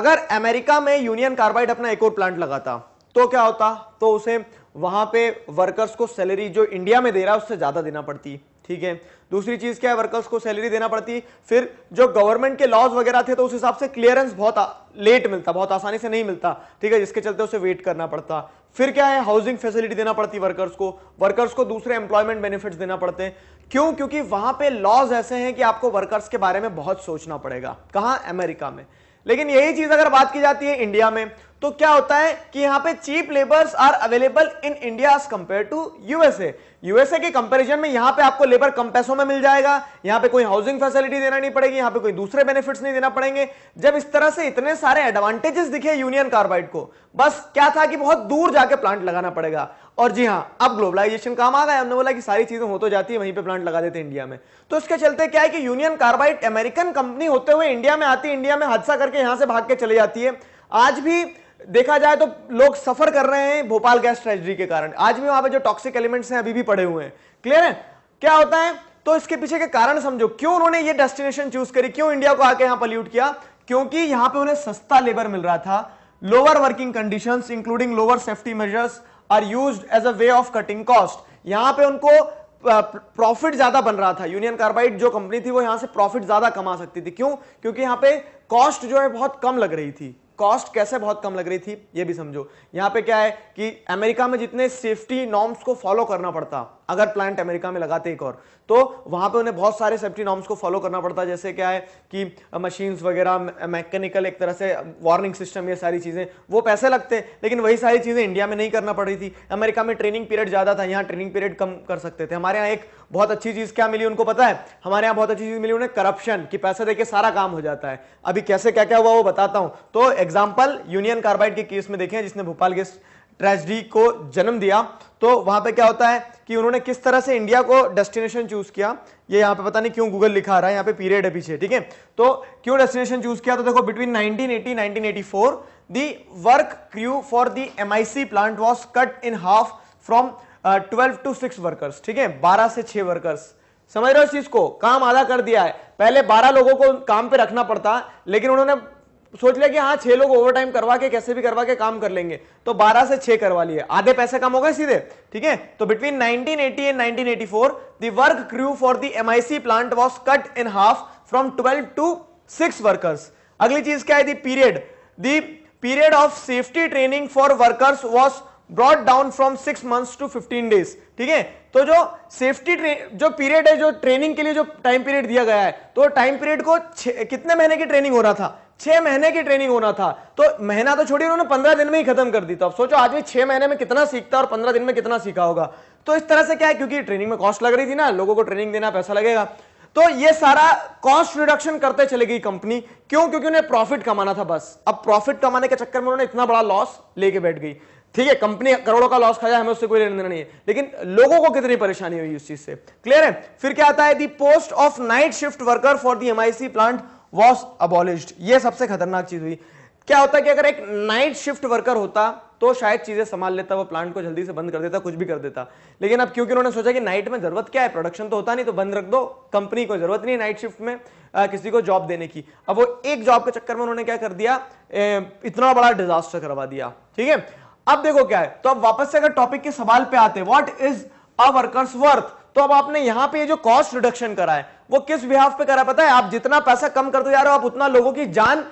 अगर अमेरिका में यूनियन कार्बाइड अपना एक और प्लांट लगाता तो क्या होता तो उसे वहां पे वर्कर्स को सैलरी जो इंडिया में दे रहा है उससे ज्यादा देना पड़ती ठीक है दूसरी चीज क्या है वर्कर्स को सैलरी देना पड़ती फिर जो गवर्नमेंट के लॉज वगैरह थे तो उस हिसाब से क्लियरेंस बहुत आ, लेट मिलता बहुत आसानी से नहीं मिलता ठीक है जिसके चलते उसे वेट करना पड़ता फिर क्या है हाउसिंग फैसिलिटी देना पड़ती वर्कर्स को वर्कर्स को दूसरे एम्प्लॉयमेंट बेनिफिट देना पड़ते हैं क्यों क्योंकि वहां पर लॉज ऐसे हैं कि आपको वर्कर्स के बारे में बहुत सोचना पड़ेगा कहा अमेरिका में लेकिन यही चीज अगर बात की जाती है इंडिया में तो क्या होता है कि यहां पे cheap labours are available in India as compare to USA USA के कंपैरिजन में यहां पे आपको लेबर कम पैसों में मिल जाएगा यहां पे कोई हाउसिंग फैसिलिटी देना नहीं पड़ेगी यहां पे कोई दूसरे बेनिफिट्स नहीं देना पड़ेंगे जब इस तरह से इतने सारे एडवांटेजेस दिखे यूनियन कार्बाइड को बस क्या था कि बहुत दूर जाके प्लांट लगाना पड़ेगा और जी हाँ अब ग्लोबलाइजेशन काम आ गया हमने बोला कि सारी चीजें हो तो जाती है वहीं पर प्लांट लगा देते इंडिया में तो इसके चलते क्या है कि यूनियन कार्बाइड अमेरिकन कंपनी होते हुए इंडिया में आती इंडिया में हादसा करके यहां से भाग के चले जाती है आज भी देखा जाए तो लोग सफर कर रहे हैं भोपाल गैस ट्रेजरी के कारण आज भी वहां पे जो टॉक्सिक एलिमेंट्स हैं अभी भी पड़े हुए हैं क्लियर है क्या होता है तो इसके पीछे के कारण समझो क्यों उन्होंने ये डेस्टिनेशन चूज करी क्यों इंडिया को आके यहां पल्यूट किया क्योंकि यहां पे उन्हें सस्ता लेबर मिल रहा था lower working conditions including lower safety measures are used as a way of cutting cost यहां पे उनको प्रॉफिट ज्यादा बन रहा था यूनियन कार्बाइड जो कंपनी थी वो यहां से प्रॉफिट ज्यादा कमा सकती थी क्यों क्योंकि यहां पे कॉस्ट जो है बहुत कम लग रही थी कॉस्ट कैसे बहुत कम लग रही थी ये भी समझो यहां पे क्या है कि अमेरिका में जितने सेफ्टी नॉर्म्स को फॉलो करना पड़ता अगर प्लांट अमेरिका में लगाते एक और तो वहां पे उन्हें बहुत सारे सेफ्टी नॉर्म्स को फॉलो करना पड़ता है जैसे क्या है कि मशीन्स वगैरह मैकेनिकल एक तरह से वार्निंग सिस्टम ये सारी चीज़ें वो पैसे लगते हैं लेकिन वही सारी चीज़ें इंडिया में नहीं करना पड़ रही थी अमेरिका में ट्रेनिंग पीरियड ज़्यादा था यहाँ ट्रेनिंग पीरियड कम कर सकते थे हमारे यहाँ एक बहुत अच्छी चीज़ क्या मिली उनको पता है हमारे यहाँ बहुत अच्छी चीज़ मिली उन्हें करप्शन की पैसे देकर सारा काम हो जाता है अभी कैसे क्या क्या हुआ वो बताता हूँ तो एग्जाम्पल यूनियन कार्बाइड के केस में देखें जिसने भोपाल के ट्रेजडी को जन्म दिया तो वहां पे क्या होता है कि उन्होंने किस तरह से इंडिया को डेस्टिनेशन चूज किया ये यहाँ पे पता नहीं क्यों गूगल लिखा रहा है यहाँ पे पीरियड है पीछे ठीक है तो क्यों डेस्टिनेशन चूज किया तो देखो between 1980 1984 the work crew for the M plant was cut in half from twelve to six workers ठीक है बारह से छह वर्कर्स समझ रहे हो इस चीज को काम आधा कर दिया है पहले बारह लोगों को काम पे रखना पड़ता लेकिन उन्होंने सोच लिया कि हाँ छह लोग ओवर टाइम करवा के कैसे भी करवा के काम कर लेंगे तो 12 से 6 करवा लिए आधे पैसे कम हो गए सीधे ठीक है तो between 1980 and 1984 the work crew for the MIC plant was cut in half from 12 to 6 workers अगली चीज क्या है the period the period of safety training for workers was brought down from six months to fifteen days ठीक है तो जो safety जो period है जो ट्रेनिंग के लिए जो टाइम पीरियड दिया गया है तो टाइम पीरियड को कितने महीने की ट्रेनिंग हो रहा था छह महीने की ट्रेनिंग होना था तो महीना तो छोड़िए उन्होंने पंद्रह दिन में ही खत्म कर दी तो अब सोचो आज भी छह महीने में कितना सीखता और पंद्रह दिन में कितना सीखा होगा तो इस तरह से क्या है क्योंकि ट्रेनिंग में कॉस्ट लग रही थी ना लोगों को ट्रेनिंग देना पैसा लगेगा तो ये सारा कॉस्ट रिडक्शन करते चले गई कंपनी क्यों क्योंकि उन्हें प्रॉफिट कमाना था बस अब प्रॉफिट कमाने के चक्कर में उन्होंने इतना बड़ा लॉस लेके बैठ गई ठीक है कंपनी करोड़ों का लॉस खाया हमें उससे कोई लेना देना नहीं है लेकिन लोगों को कितनी परेशानी हुई उस चीज से क्लियर है फिर क्या आता है the post of night shift worker for the MIC plant was abolished यह सबसे खतरनाक चीज हुई क्या होता है कि अगर एक नाइट शिफ्ट वर्कर होता तो शायद चीजें संभाल लेता वो प्लांट को जल्दी से बंद कर देता कुछ भी कर देता लेकिन अब क्योंकि उन्होंने सोचा कि नाइट में जरूरत क्या है प्रोडक्शन तो होता नहीं तो बंद रख दो कंपनी को जरूरत नहीं नाइट शिफ्ट में आ, किसी को जॉब देने की अब वो एक जॉब के चक्कर में उन्होंने क्या कर दिया ए, इतना बड़ा डिजास्टर करवा दिया ठीक है अब देखो क्या है तो अब वापस से अगर टॉपिक के सवाल पे आते what is a workers worth तो अब आपने यहां पर जो कॉस्ट रिडक्शन करा है वो किस बिहाफ पे करा पता है आप जितना पैसा कम करते जा रहे हो आप उतना लोगों की जान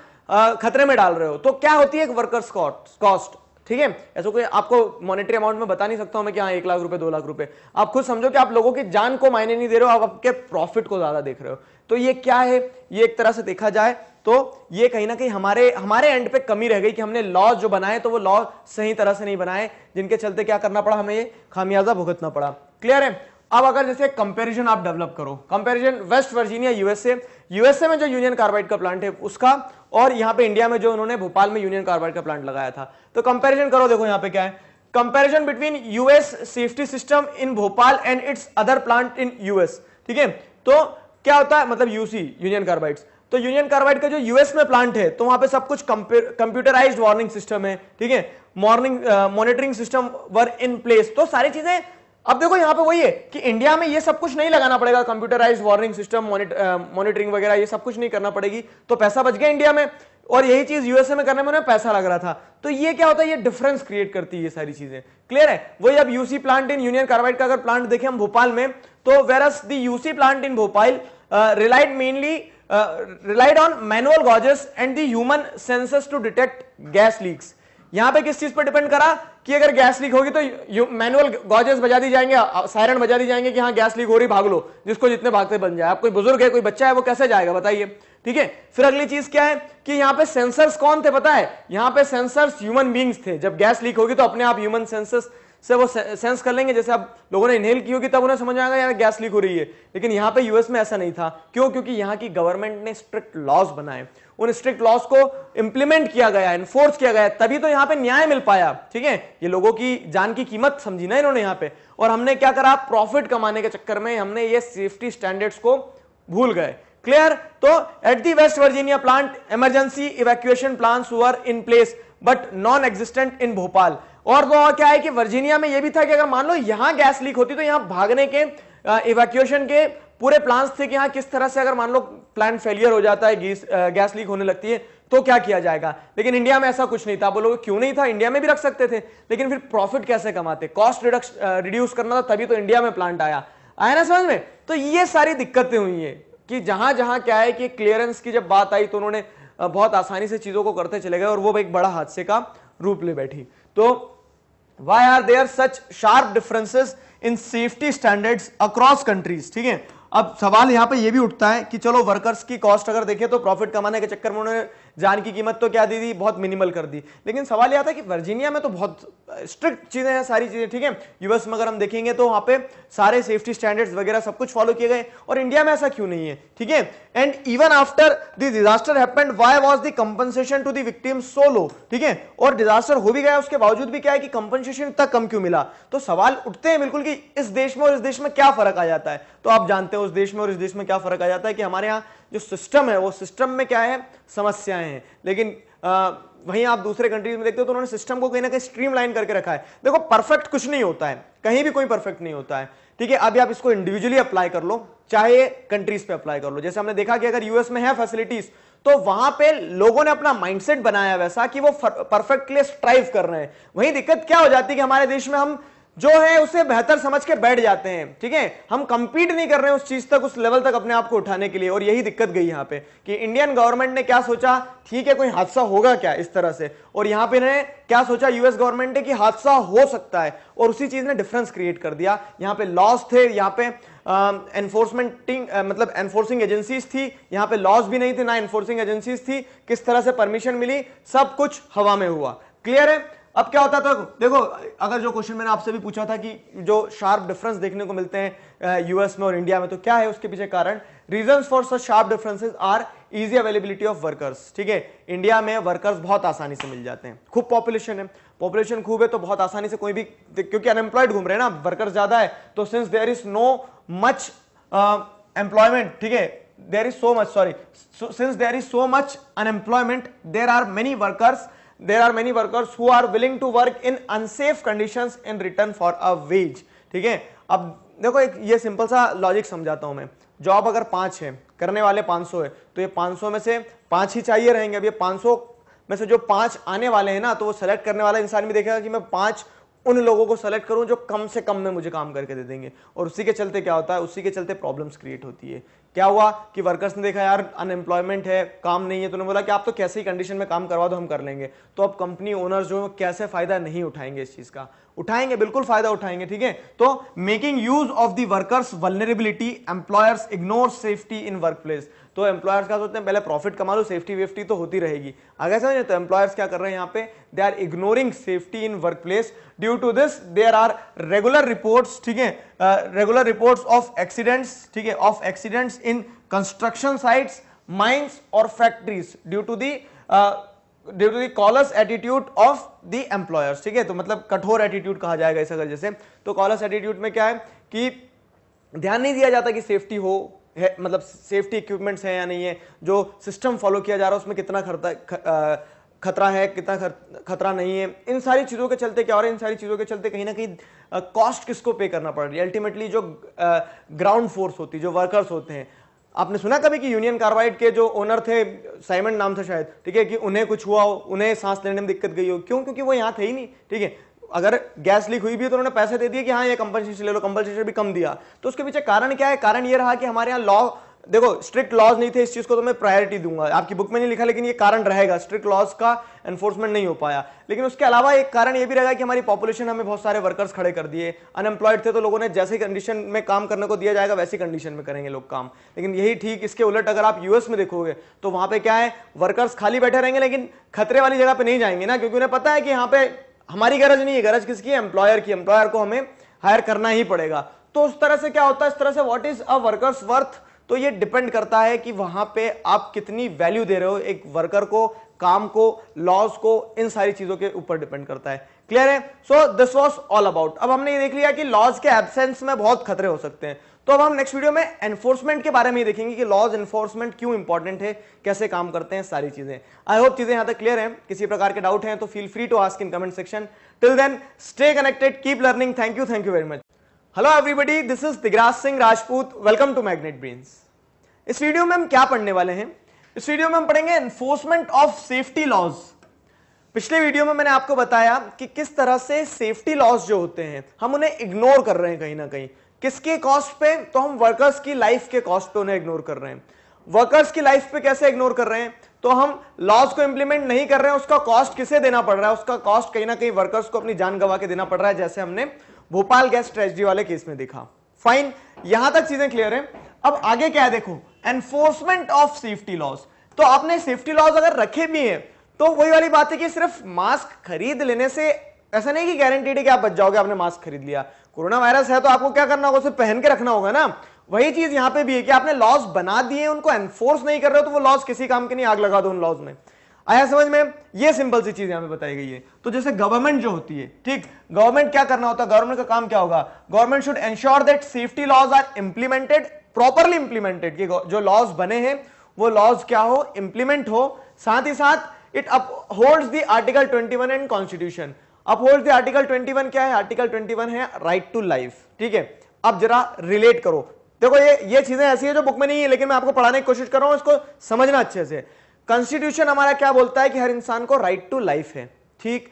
खतरे में डाल रहे हो तो क्या होती है एक वर्कर्स कॉस्ट ठीक है ऐसा कोई आपको मॉनेटरी अमाउंट में बता नहीं सकता हूं मैं कि हाँ एक लाख रुपए दो लाख रुपए आप खुद समझो कि आप लोगों की जान को मायने नहीं दे रहे हो आप आपके प्रॉफिट को ज्यादा देख रहे हो तो ये क्या है ये एक तरह से देखा जाए तो ये कहीं ना कहीं हमारे हमारे एंड पे कमी रह गई कि हमने लॉ जो बनाए तो वो लॉ सही तरह से नहीं बनाए जिनके चलते क्या करना पड़ा हमें ये खामियाजा भुगतना पड़ा क्लियर है अब अगर जैसे कंपैरिजन आप डेवलप करो comparison West Virginia USA USA में जो यूनियन कार्बाइड का प्लांट है उसका और यहां पे इंडिया में जो उन्होंने भोपाल में यूनियन कार्बाइड का प्लांट लगाया था तो कंपैरिजन करो देखो यहाँ पे क्या है comparison between US safety system in Bhopal and its other plant in US ठीक है तो क्या होता है मतलब यूसी यूनियन कार्बाइड तो यूनियन कार्बाइड का जो यूएस में प्लांट है तो वहां पर सब कुछ कंप्यूटराइज वार्निंग सिस्टम है ठीक है morning monitoring system were in place तो सारी चीजें अब देखो यहां पे वही है कि इंडिया में ये सब कुछ नहीं लगाना पड़ेगा कंप्यूटराइज वार्निंग सिस्टम मॉनिटरिंग वगैरह ये सब कुछ नहीं करना पड़ेगी तो पैसा बच गया इंडिया में और यही चीज यूएसए में करने में उन्हें पैसा लग रहा था तो ये क्या होता है ये डिफरेंस क्रिएट करती है ये सारी चीजें क्लियर है वही अब UC plant in Union Carbide का अगर प्लांट देखें हम भोपाल में तो whereas the UC plant in Bhopal relied mainly relied on manual gauges and human human senses to detect gas leaks यहां पे किस चीज पर डिपेंड करा कि अगर गैस लीक होगी तो मैनुअल गॉजेस बजा दी जाएंगे सायरन बजा दी जाएंगे कि हाँ गैस लीक हो रही भाग लो जिसको जितने भागते बन जाए आप कोई बुजुर्ग है कोई बच्चा है वो कैसे जाएगा बताइए ठीक है फिर अगली चीज क्या है कि यहाँ पे सेंसर्स कौन थे पता है यहाँ पे सेंसर्स ह्यूमन बींग्स थे जब गैस लीक होगी तो अपने आप ह्यूमन सेंसर्स से वो सेंस कर लेंगे जैसे आप लोगों ने इनहेल की होगी तब उन्हें समझ आएगा यार गैस लीक हो रही है लेकिन यहाँ पे यूएस में ऐसा नहीं था क्यों क्योंकि यहाँ की गवर्नमेंट ने स्ट्रिक्ट लॉज बनाए उन स्ट्रिक्ट लॉज को इंप्लीमेंट किया गया एनफोर्स किया गया तभी तो यहाँ पे न्याय मिल पाया ठीक है ये लोगों की जान की कीमत समझी ना इन्होंने यहाँ पे और हमने क्या करा प्रॉफिट कमाने के चक्कर में हमने ये सेफ्टी स्टैंडर्ड्स को भूल गए क्लियर तो at the West Virginia plant emergency evacuation plan were in place but non existent in Bhopal और वो तो क्या है कि वर्जीनिया में ये भी था कि अगर मान लो यहां गैस लीक होती तो यहां भागने के इवैक्यूएशन के पूरे प्लांट्स थे कि यहां किस तरह से अगर मान लो प्लांट फेलियर हो जाता है गैस, गैस लीक होने लगती है तो क्या किया जाएगा लेकिन इंडिया में ऐसा कुछ नहीं था बोलो क्यों नहीं था इंडिया में भी रख सकते थे लेकिन फिर प्रॉफिट कैसे कमाते कॉस्ट रिडक्शन रिड्यूस करना था तभी तो इंडिया में प्लांट आया आया ना समझ में तो ये सारी दिक्कतें हुई है कि जहां जहां क्या है कि क्लियरेंस की जब बात आई तो उन्होंने बहुत आसानी से चीजों को करते चले गए और वो एक बड़ा हादसे का रूप ले बैठी तो why are there such sharp differences in safety standards across countries ठीक है अब सवाल यहां पे ये भी उठता है कि चलो वर्कर्स की कॉस्ट अगर देखें तो प्रॉफिट कमाने के चक्कर में उन्होंने जान की कीमत तो क्या दी थी बहुत मिनिमल कर दी लेकिन सवाल यह आता है कि वर्जीनिया में तो बहुत स्ट्रिक्ट चीज़ें हैं सारी चीज़ें ठीक है यूएस में अगर हम देखेंगे तो वहां पे सारे सेफ्टी स्टैंडर्ड्स वगैरह सब कुछ फॉलो किए गए और इंडिया में ऐसा क्यों नहीं है ठीक है and even after the disaster happened why was the compensation to the so low ठीक है और डिजास्टर हो भी गया उसके बावजूद भी क्या है कि कंपनसेशन इतना कम क्यों मिला तो सवाल उठते हैं बिल्कुल कि इस देश में और इस देश में क्या फर्क आ जाता है तो आप जानते हो उस देश में और इस देश में क्या फर्क आ जाता है कि हमारे यहाँ जो सिस्टम है वो सिस्टम में क्या है समस्याएं हैं लेकिन आ, वहीं आप दूसरे कंट्रीज में देखते हो तो उन्होंने सिस्टम को कहीं ना कहीं स्ट्रीम लाइन करके रखा है देखो परफेक्ट कुछ नहीं होता है कहीं भी कोई परफेक्ट नहीं होता है ठीक है अभी आप इसको इंडिविजुअली अप्लाई कर लो चाहे कंट्रीज पे अप्लाई कर लो जैसे हमने देखा कि अगर यूएस में है फैसिलिटीज तो वहां पे लोगों ने अपना माइंडसेट बनाया वैसा कि वो परफेक्टली स्ट्राइव कर रहे हैं वहीं दिक्कत क्या हो जाती है कि हमारे देश में हम जो है उसे बेहतर समझ के बैठ जाते हैं ठीक है हम कंपीट नहीं कर रहे हैं उस चीज तक उस लेवल तक अपने आप को उठाने के लिए और यही दिक्कत गई यहां पे कि इंडियन गवर्नमेंट ने क्या सोचा ठीक है कोई हादसा होगा क्या इस तरह से और यहां पे ने क्या सोचा यूएस गवर्नमेंट ने कि हादसा हो सकता है और उसी चीज ने डिफरेंस क्रिएट कर दिया यहां पर लॉस थे यहाँ पे एनफोर्समेंटिंग uh, uh, मतलब एनफोर्सिंग एजेंसीज थी यहां पे लॉस भी नहीं थे ना एनफोर्सिंग एजेंसीज थी किस तरह से परमिशन मिली सब कुछ हवा में हुआ क्लियर है अब क्या होता था देखो अगर जो क्वेश्चन मैंने आपसे भी पूछा था कि जो शार्प डिफरेंस देखने को मिलते हैं यूएस में और इंडिया में तो क्या है उसके पीछे कारण reason for such sharp differences are easy availability of workers ठीक है इंडिया में वर्कर्स बहुत आसानी से मिल जाते हैं खूब पॉपुलेशन है पॉपुलेशन खूब है तो बहुत आसानी से कोई भी क्योंकि अनएम्प्लॉयड घूम रहे हैं ना वर्कर्स ज्यादा है तो since there is no much employment ठीक है there is so much sorry since there is so much unemployment there are many workers there are many workers who are willing to work in unsafe condition in return for a wage ठीक है अब देखो एक ये simple सा logic समझाता हूं मैं जॉब अगर पांच है करने वाले 500 है तो ये 500 में से पांच ही चाहिए रहेंगे अब ये 500 में से जो पांच आने वाले हैं ना तो वो सेलेक्ट करने वाला इंसान भी देखेगा कि मैं पांच उन लोगों को सेलेक्ट करूं जो कम से कम में मुझे काम करके दे देंगे और उसी के चलते क्या होता है उसी के चलते प्रॉब्लम्स क्रिएट होती है क्या हुआ कि वर्कर्स ने देखा यार अनएम्प्लॉयमेंट है काम नहीं है तो उन्होंने बोला कि आप तो कैसे ही कंडीशन में काम करवा दो हम कर लेंगे तो अब कंपनी ओनर्स जो कैसे फायदा नहीं उठाएंगे इस चीज का उठाएंगे बिल्कुल फायदा उठाएंगे ठीक है तो making use of the workers vulnerability employers ignore safety in work place तो एम्प्लॉयर्स का सोचते तो हैं पहले प्रॉफिट कमा लो सेफ्टी वेफ्टी तो होती रहेगी आगे समझे तो एम्प्लॉयर्स क्या कर रहे हैं यहाँ पे they are ignoring safety in work place due to this there are regular reports ठीक है रेगुलर रिपोर्ट्स ऑफ एक्सीडेंट्स ठीक है of accidents in construction sites mines और factories due to the due to the callous attitude of the employers ठीक है तो मतलब कठोर एटीट्यूड कहा जाएगा इस अगर जैसे तो कॉलस एटीट्यूड में क्या है कि ध्यान नहीं दिया जाता कि सेफ्टी हो है मतलब सेफ्टी इक्विपमेंट्स हैं या नहीं है जो सिस्टम फॉलो किया जा रहा है उसमें कितना खर्चा खतरा है कितना खतरा नहीं है इन सारी चीज़ों के चलते क्या हो रहा है इन सारी चीज़ों के चलते कहीं ना कहीं कॉस्ट किसको पे करना पड़ रही है अल्टीमेटली जो ग्राउंड फोर्स होती है जो वर्कर्स होते हैं आपने सुना कभी कि यूनियन कार्बाइड के जो ओनर थे साइमन नाम था शायद ठीक है कि उन्हें कुछ हुआ हो उन्हें सांस लेने में दिक्कत गई हो क्यों क्योंकि वो यहाँ थे ही नहीं ठीक है अगर गैस लीक हुई भी है तो उन्होंने पैसे दे दिए कि हाँ ये कंपनसेशन ले लो कंपनसेशन भी कम दिया तो उसके पीछे कारण क्या है कारण ये रहा कि हमारे यहाँ लॉ देखो स्ट्रिक्ट लॉज नहीं थे इस चीज़ को तो मैं प्रायोरिटी दूंगा आपकी बुक में नहीं लिखा लेकिन ये कारण रहेगा स्ट्रिक्ट लॉज का एनफोर्समेंट नहीं हो पाया लेकिन उसके अलावा एक कारण ये भी रहेगा कि हमारी पॉपुलेशन हमें बहुत सारे वर्कर्स खड़े कर दिए अनएम्प्लॉयड थे तो लोगों ने जैसे कंडीशन में काम करने को दिया जाएगा वैसी कंडीशन में करेंगे लोग काम लेकिन यही ठीक इसके उलट अगर आप यूएस में देखोगे तो वहां पर क्या है वर्कर्स खाली बैठे रहेंगे लेकिन खतरे वाली जगह पर नहीं जाएंगे ना क्योंकि उन्हें पता है कि यहाँ पे हमारी गरज नहीं है गरज किसकी है एम्प्लॉयर की एम्प्लॉयर को हमें हायर करना ही पड़ेगा तो उस तरह से क्या होता है इस तरह से what is a workers worth तो ये डिपेंड करता है कि वहां पे आप कितनी वैल्यू दे रहे हो एक वर्कर को काम को लॉस को इन सारी चीजों के ऊपर डिपेंड करता है क्लियर है so this was all about अब हमने ये देख लिया कि लॉस के एब्सेंस में बहुत खतरे हो सकते हैं तो अब हम नेक्स्ट वीडियो में एनफोर्समेंट के बारे में ही देखेंगे कि लॉज एनफोर्समेंट क्यों इंपॉर्टेंट है कैसे काम करते हैं सारी चीजें आई होप चीजें यहां तक क्लियर हैं किसी प्रकार के डाउट हैं तो feel free to ask in comment section till then stay connected keep learning thank you thank you very much hello everybody this is Digraj Singh Rajput welcome to Magnet Brains इस वीडियो में हम क्या पढ़ने वाले हैं इस वीडियो में हम पढ़ेंगे एनफोर्समेंट ऑफ सेफ्टी लॉज पिछले वीडियो में मैंने आपको बताया कि किस तरह से सेफ्टी लॉज जो होते हैं हम उन्हें इग्नोर कर रहे हैं कहीं ना कहीं किसके कॉस्ट पे तो हम वर्कर्स की लाइफ के कॉस्ट पे उन्हें इग्नोर कर रहे हैं वर्कर्स की लाइफ पे कैसे इग्नोर कर रहे हैं तो हम लॉज को इंप्लीमेंट नहीं कर रहे हैं उसका कॉस्ट किसे देना पड़ रहा है उसका कॉस्ट कहीं ना कहीं वर्कर्स को अपनी जान गवा के देना पड़ रहा है जैसे हमने भोपाल गैस ट्रेजिडी वाले केस में देखा फाइन यहां तक चीजें क्लियर है अब आगे क्या है देखो एनफोर्समेंट ऑफ सेफ्टी लॉज तो आपने सेफ्टी लॉज अगर रखे भी है तो वही वाली बात है कि सिर्फ मास्क खरीद लेने से ऐसा नहीं कि गारंटीड है कि आप बच जाओगे आपने मास्क खरीद लिया कोरोना वायरस है तो आपको क्या करना होगा उसे पहन के रखना होगा ना वही चीज यहां पे भी है कि आपने लॉज बना दिए उनको एनफोर्स नहीं कर रहे हो तो वो लॉज किसी काम के नहीं आग लगा दो उन लॉज में आया समझ में ये सिंपल सी चीज यहां पे बताई गई है तो जैसे गवर्नमेंट जो होती है ठीक गवर्नमेंट क्या करना होता है गवर्नमेंट का काम क्या होगा government should ensure that safety laws are implemented properly implemented जो लॉज बने हैं वो लॉज क्या हो इंप्लीमेंट हो साथ ही साथ it uphold the article twenty one and constitution uphold the article 21 क्या है आर्टिकल 21 है राइट टू लाइफ ठीक है अब जरा रिलेट करो देखो ये ये चीजें ऐसी है जो बुक में नहीं है लेकिन मैं आपको पढ़ाने की कोशिश कर रहा हूं इसको समझना अच्छे से कॉन्स्टिट्यूशन हमारा क्या बोलता है कि हर इंसान को राइट टू लाइफ है ठीक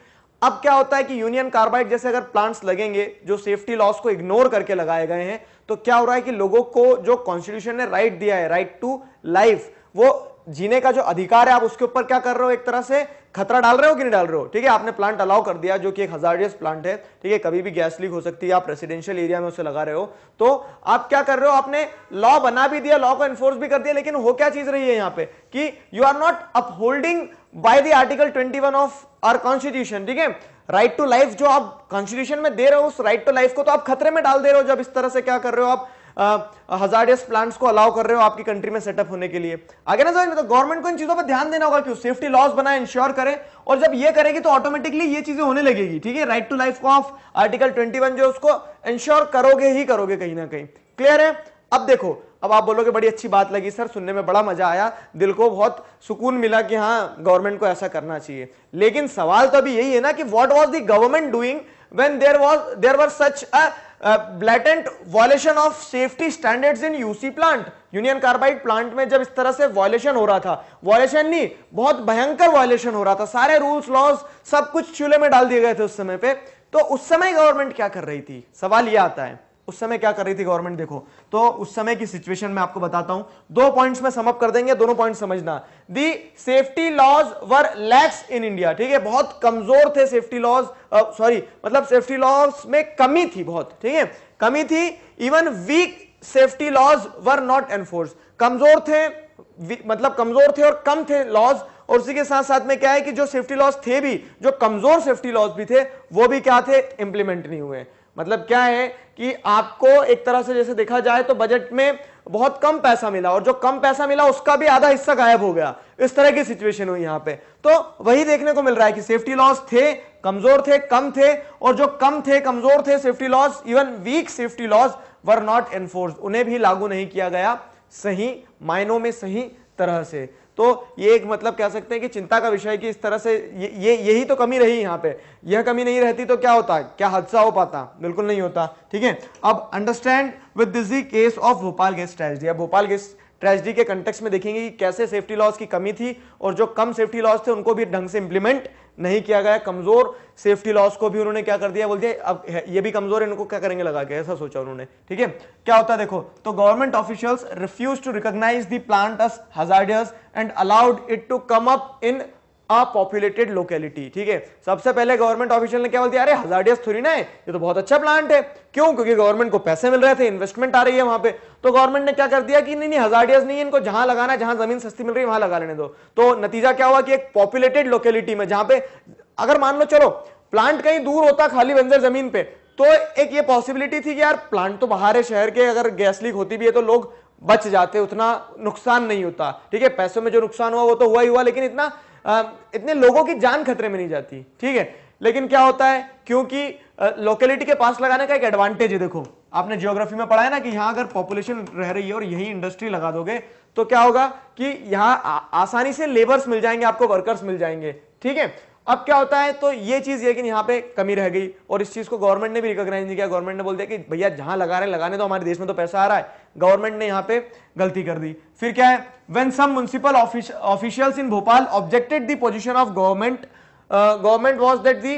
अब क्या होता है कि यूनियन कार्बाइड जैसे अगर प्लांट्स लगेंगे जो सेफ्टी लॉस को इग्नोर करके लगाए गए हैं तो क्या हो रहा है कि लोगों को जो कॉन्स्टिट्यूशन ने राइट दिया है राइट टू लाइफ वो जीने का जो अधिकार है आप उसके ऊपर क्या कर रहे हो एक तरह से खतरा डाल रहे हो कि नहीं डाल रहे हो ठीक है आपने प्लांट अलाउ कर दिया जो कि एक हजार प्लांट है ठीक है कभी भी गैस लीक हो सकती है आप रेसिडेंशियल एरिया में उसे लगा रहे हो तो आप क्या कर रहे हो आपने लॉ बना भी दिया लॉ को एनफोर्स भी कर दिया लेकिन हो क्या चीज रही है यहाँ पे कि you are not upholding by the article one of our constitution ठीक है राइट टू लाइफ जो आप कॉन्स्टिट्यूशन में दे रहे हो उस राइट टू लाइफ को तो आप खतरे में डाल दे रहे हो जब इस तरह से क्या कर रहे हो आप हजार्डियस प्लांट्स को अलाउ कर रहे हो आपकी कंट्री में सेटअप होने के लिए आगे ना समझ तो गवर्नमेंट को इन चीजों पर ध्यान देना होगा क्यों सेफ्टी लॉस बनाए इंश्योर करें और जब ये करेगी तो ऑटोमेटिकली ये चीजें होने लगेगी ठीक है right to life of article twenty जो उसको इंश्योर करोगे ही करोगे कहीं ना कहीं क्लियर है अब देखो अब आप बोलोगे बड़ी अच्छी बात लगी सर सुनने में बड़ा मजा आया दिल को बहुत सुकून मिला कि हाँ गवर्नमेंट को ऐसा करना चाहिए लेकिन सवाल तो अभी यही है ना कि what was the government doing when there was there were such a blatant violation of safety standards in UC plant Union Carbide plant में जब इस तरह से वॉयलेशन हो रहा था वॉयलेशन नहीं बहुत भयंकर वॉयलेशन हो रहा था सारे रूल्स लॉज सब कुछ चूल्हे में डाल दिए गए थे उस समय पे तो उस समय गवर्नमेंट क्या कर रही थी सवाल यह आता है उस समय क्या कर रही थी गवर्नमेंट देखो तो उस समय की सिचुएशन में आपको बताता हूं दो पॉइंट्स में समअप कर देंगे दोनों पॉइंट समझना the safety laws were lax in India ठीक है बहुत कमजोर थे सेफ्टी लॉज सॉरी मतलब सेफ्टी लॉज में कमी थी बहुत ठीक है कमी थी even weak safety laws were not enforce कमजोर थे मतलब कमजोर थे और कम थे लॉज और उसी के साथ साथ में क्या है कि जो सेफ्टी लॉज थे भी जो कमजोर सेफ्टी लॉज भी थे वो भी क्या थे इंप्लीमेंट नहीं हुए मतलब क्या है कि आपको एक तरह से जैसे देखा जाए तो बजट में बहुत कम पैसा मिला और जो कम पैसा मिला उसका भी आधा हिस्सा गायब हो गया इस तरह की सिचुएशन हुई यहां पे तो वही देखने को मिल रहा है कि सेफ्टी लॉस थे कमजोर थे कम थे और जो कम थे कमजोर थे safety laws even weak safety laws were not enforce उन्हें भी लागू नहीं किया गया सही मायनों में सही तरह से तो ये एक मतलब कह सकते हैं कि चिंता का विषय कि इस तरह से ये, यही तो कमी रही यहाँ पे यह कमी नहीं रहती तो क्या होता क्या हादसा हो पाता बिल्कुल नहीं होता ठीक है अब understand with this case of Bhopal gas tragedy अब भोपाल गैस ट्रेजिडी के कंटेक्स में देखेंगे कि कैसे सेफ्टी लॉस की कमी थी और जो कम सेफ्टी लॉस थे उनको भी ढंग से इंप्लीमेंट नहीं किया गया कमजोर सेफ्टी लॉस को भी उन्होंने क्या कर दिया बोल दिया अब ये भी कमजोर है इनको क्या करेंगे लगा के ऐसा सोचा उन्होंने ठीक है क्या होता है देखो तो government officials refuse to recognise the plant and allowed it to come up in a populated locality ठीक है सबसे पहले गवर्नमेंट ऑफिशियल ने क्या बोल दिया अरे हजारडियस थोड़ी ना है ये तो बहुत अच्छा प्लांट है क्यों क्योंकि गवर्नमेंट को पैसे मिल रहे थे इन्वेस्टमेंट आ रही है वहां पे तो गवर्नमेंट ने क्या कर दिया कि नहीं नहीं हजारडियस नहीं इनको जहां लगाना है जहां जमीन सस्ती मिल रही है वहां लगा लेने दो तो नतीजा क्या हुआ कि एक पॉपुलेटेड लोकेलिटी में जहां पे अगर मान लो चलो प्लांट कहीं दूर होता खाली बंजर जमीन पे तो एक ये पॉसिबिलिटी थी कि यार प्लांट तो बाहर है शहर के अगर गैस लीक होती भी है तो लोग बच जाते उतना नुकसान नहीं होता ठीक है पैसों में जो नुकसान हुआ वो तो हुआ ही हुआ लेकिन इतना इतने लोगों की जान खतरे में नहीं जाती ठीक है लेकिन क्या होता है क्योंकि लोकेलिटी के पास लगाने का एक एडवांटेज है देखो आपने जियोग्राफी में पढ़ा है ना कि यहां अगर पॉपुलेशन रह रही है और यही इंडस्ट्री लगा दोगे तो क्या होगा कि यहां आसानी से लेबर्स मिल जाएंगे आपको वर्कर्स मिल जाएंगे ठीक है अब क्या होता है तो ये चीज़ कि यहाँ पे कमी रह गई और इस चीज़ को गवर्नमेंट ने भी रिकॉग्नाइज नहीं किया गवर्नमेंट ने बोल दिया कि भैया जहां लगा रहे हैं लगाने तो हमारे देश में तो पैसा आ रहा है गवर्नमेंट ने यहाँ पे गलती कर दी फिर क्या है when some municipal officials in Bhopal objected the position of government government was that the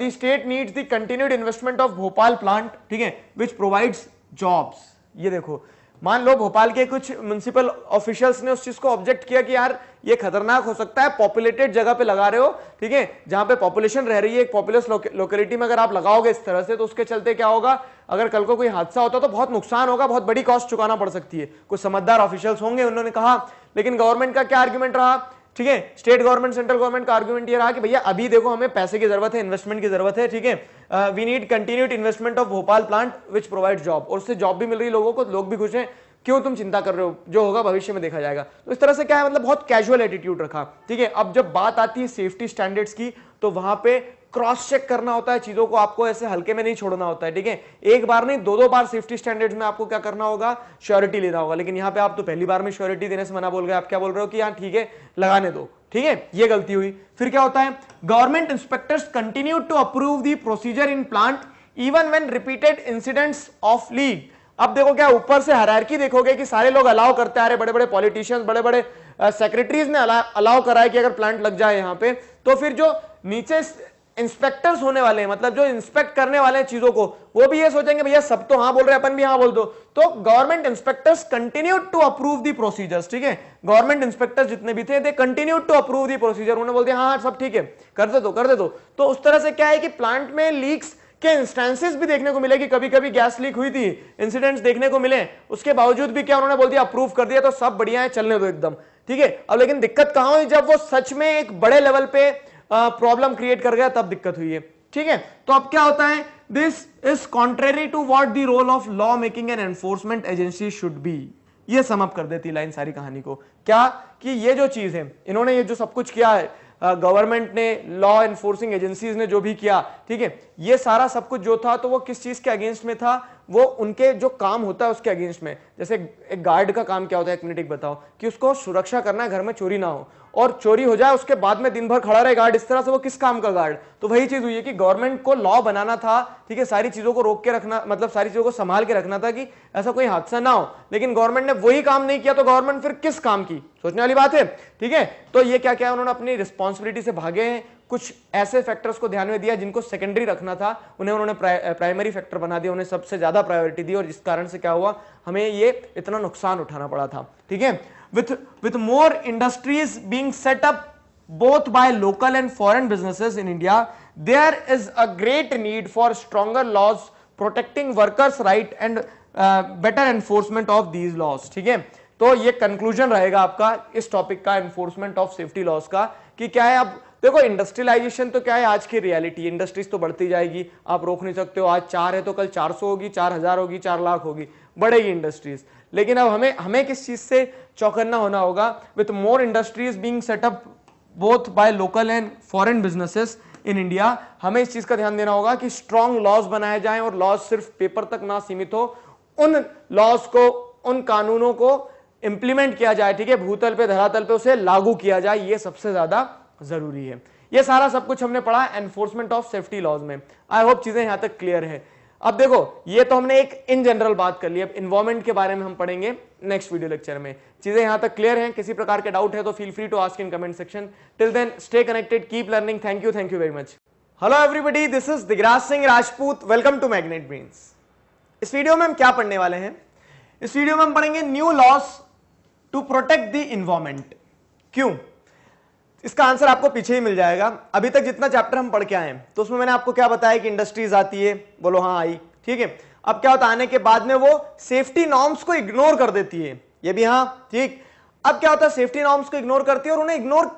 the state needs the continued investment of Bhopal plant ठीक है विच प्रोवाइड्स जॉब्स ये देखो मान लो भोपाल के कुछ म्यूनिसिपल ऑफिशियल्स ने उस चीज को ऑब्जेक्ट किया कि यार ये खतरनाक हो सकता है पॉपुलेटेड जगह पे लगा रहे हो ठीक है जहां पे पॉपुलेशन रह रही है एक पॉपुलस लोकेलिटी में अगर आप लगाओगे इस तरह से तो उसके चलते क्या होगा अगर कल को कोई हादसा होता तो बहुत नुकसान होगा बहुत बड़ी कॉस्ट चुकाना पड़ सकती है कुछ समझदार ऑफिशियल्स होंगे उन्होंने कहा लेकिन गवर्नमेंट का क्या आर्ग्यूमेंट रहा ठीक है स्टेट गवर्नमेंट सेंट्रल गवर्नमेंट का आर्ग्यूमेंट ये रहा कि भैया अभी देखो हमें पैसे की जरूरत है इन्वेस्टमेंट की जरूरत है ठीक है we need continued investment of Bhopal plant which provide job और उससे जॉब भी मिल रही लोगों को लोग भी खुश हैं क्यों तुम चिंता कर रहे हो जो होगा भविष्य में देखा जाएगा तो इस तरह से क्या है मतलब बहुत कैजुअल एटीट्यूड रखा ठीक है अब जब बात आती है सेफ्टी स्टैंडर्ड्स की तो वहां पे क्रॉस चेक करना होता है चीजों को आपको ऐसे हल्के में नहीं छोड़ना होता है ठीक है एक बार नहीं दो दो बार सेफ्टी स्टैंडर्ड में आपको क्या करना होगा श्योरिटी लेना होगा लेकिन यहां पे आप तो पहली बार में श्योरिटी देने से मना बोल गए आप क्या बोल रहे हो कि यहां ठीक है लगाने दो ठीक है ये गलती हुई फिर क्या होता है government inspectors continue to approve the procedure in plant even when repeated incidents of leak अब देखो क्या ऊपर से हरारकी देखोगे कि सारे लोग अलाउ करते आ रहे बड़े बड़े पॉलिटिशियंस बड़े बड़े सेक्रेटरीज ने अलाउ कराया कि अगर प्लांट लग जाए यहाँ पे तो फिर जो नीचे इंस्पेक्टर्स होने वाले हैं मतलब जो इंस्पेक्ट करने वाले हैं चीजों को वो भी ये सोचेंगे भैया सब तो हाँ बोल रहे हैं अपन भी हाँ बोल दो तो government inspectors continue to approve the procedures ठीक है गवर्नमेंट इंस्पेक्टर्स जितने भी थे they continue to approve the procedure उन्होंने बोल दिया हाँ हाँ सब ठीक है कर दे दो कर दे दो तो उस तरह से क्या है कि प्लांट में लीक्स के इंस्टेंसेस भी देखने को मिले कि कभी कभी गैस लीक हुई थी इंसिडेंट्स देखने को मिले उसके बावजूद भी क्या उन्होंने बोल दिया अप्रूव कर दिया तो सब बढ़िया है चलने दो एकदम ठीक है अब लेकिन दिक्कत कहां हुई जब वो सच में एक बड़े लेवल पे प्रॉब्लम क्रिएट कर गया तब दिक्कत हुई है ठीक है तो अब क्या होता है this is contrary to what the role of law making and enforcement agency should be ये समअप कर देती लाइन सारी कहानी को क्या कि ये जो चीज है इन्होंने ये जो सब कुछ किया है गवर्नमेंट ने लॉ एनफोर्सिंग एजेंसीज ने जो भी किया ठीक है ये सारा सब कुछ जो था तो वो किस चीज के अगेंस्ट में था वो उनके जो काम होता है उसके अगेंस्ट में जैसे एक गार्ड का काम क्या होता है एक मिनट एक बताओ कि उसको सुरक्षा करना है घर में चोरी ना हो और चोरी हो जाए उसके बाद में दिन भर खड़ा रहे गार्ड इस तरह से वो किस काम का गार्ड तो वही चीज हुई है कि गवर्नमेंट को लॉ बनाना था ठीक है सारी चीजों को रोक के रखना मतलब सारी चीजों को संभाल के रखना था कि ऐसा कोई हादसा ना हो लेकिन गवर्नमेंट ने वही काम नहीं किया तो गवर्नमेंट फिर किस काम की सोचने वाली बात है ठीक है तो ये क्या क्या उन्होंने अपनी रिस्पॉन्सिबिलिटी से भागे हैं कुछ ऐसे फैक्टर्स को ध्यान में दिया जिनको सेकेंडरी रखना था उन्हें उन्होंने प्राइमरी फैक्टर बना दिया उन्हें सबसे ज्यादा प्रायोरिटी दी और जिस कारण से क्या हुआ हमें ये इतना नुकसान उठाना पड़ा था ठीक है with, with more industries being set up both by local and foreign businesses in India, there is a great need for stronger laws protecting workers' right and uh, better enforcement of these laws. ठीक है तो ये conclusion रहेगा आपका इस topic का enforcement of safety का कि क्या है अब देखो इंडस्ट्रियलाइजेशन तो क्या है आज की रियलिटी इंडस्ट्रीज तो बढ़ती जाएगी आप रोक नहीं सकते हो आज चार है तो कल चार सौ होगी चार हजार होगी चार लाख होगी बढ़ेगी इंडस्ट्रीज लेकिन अब हमें हमें किस चीज से चौकन्ना होना होगा with more industries being set up both by local and foreign businesses in India हमें इस चीज का ध्यान देना होगा कि स्ट्रॉन्ग लॉज बनाए जाए और लॉज सिर्फ पेपर तक ना सीमित हो उन लॉज को उन कानूनों को इंप्लीमेंट किया जाए ठीक है भूतल पे धरातल पे उसे लागू किया जाए ये सबसे ज्यादा ज़रूरी है ये सारा सब कुछ हमने पढ़ा एनफोर्समेंट ऑफ सेफ्टी लॉज में आई होप चीज़ें यहां तक क्लियर है अब देखो ये तो हमने एक इन जनरल बात कर ली अब इन्वॉर्मेंट के बारे में हम पढ़ेंगे नेक्स्ट वीडियो लेक्चर में चीज़ें यहां तक क्लियर हैं किसी प्रकार के डाउट है तो feel free to ask in comment section till then stay connected keep learning thank you thank you very much hello everybody this is Digraj Singh Rajput welcome to Magnet Brains इस वीडियो में हम क्या पढ़ने वाले हैं इस वीडियो में हम पढ़ेंगे new laws to protect the environment क्यों इसका आंसर आपको पीछे ही मिल जाएगा अभी तक जितना चैप्टर हम पढ़ के आए तो उसमें मैंने आपको क्या बताया कि इंडस्ट्रीज आती है बोलो हाँ आई ठीक है अब क्या होता आने के बाद में वो सेफ्टी नॉर्म्स को इग्नोर कर देती है ये भी हाँ ठीक अब क्या होता है सेफ्टी नॉर्म्स को इग्नोर करती है और उन्हें इग्नोर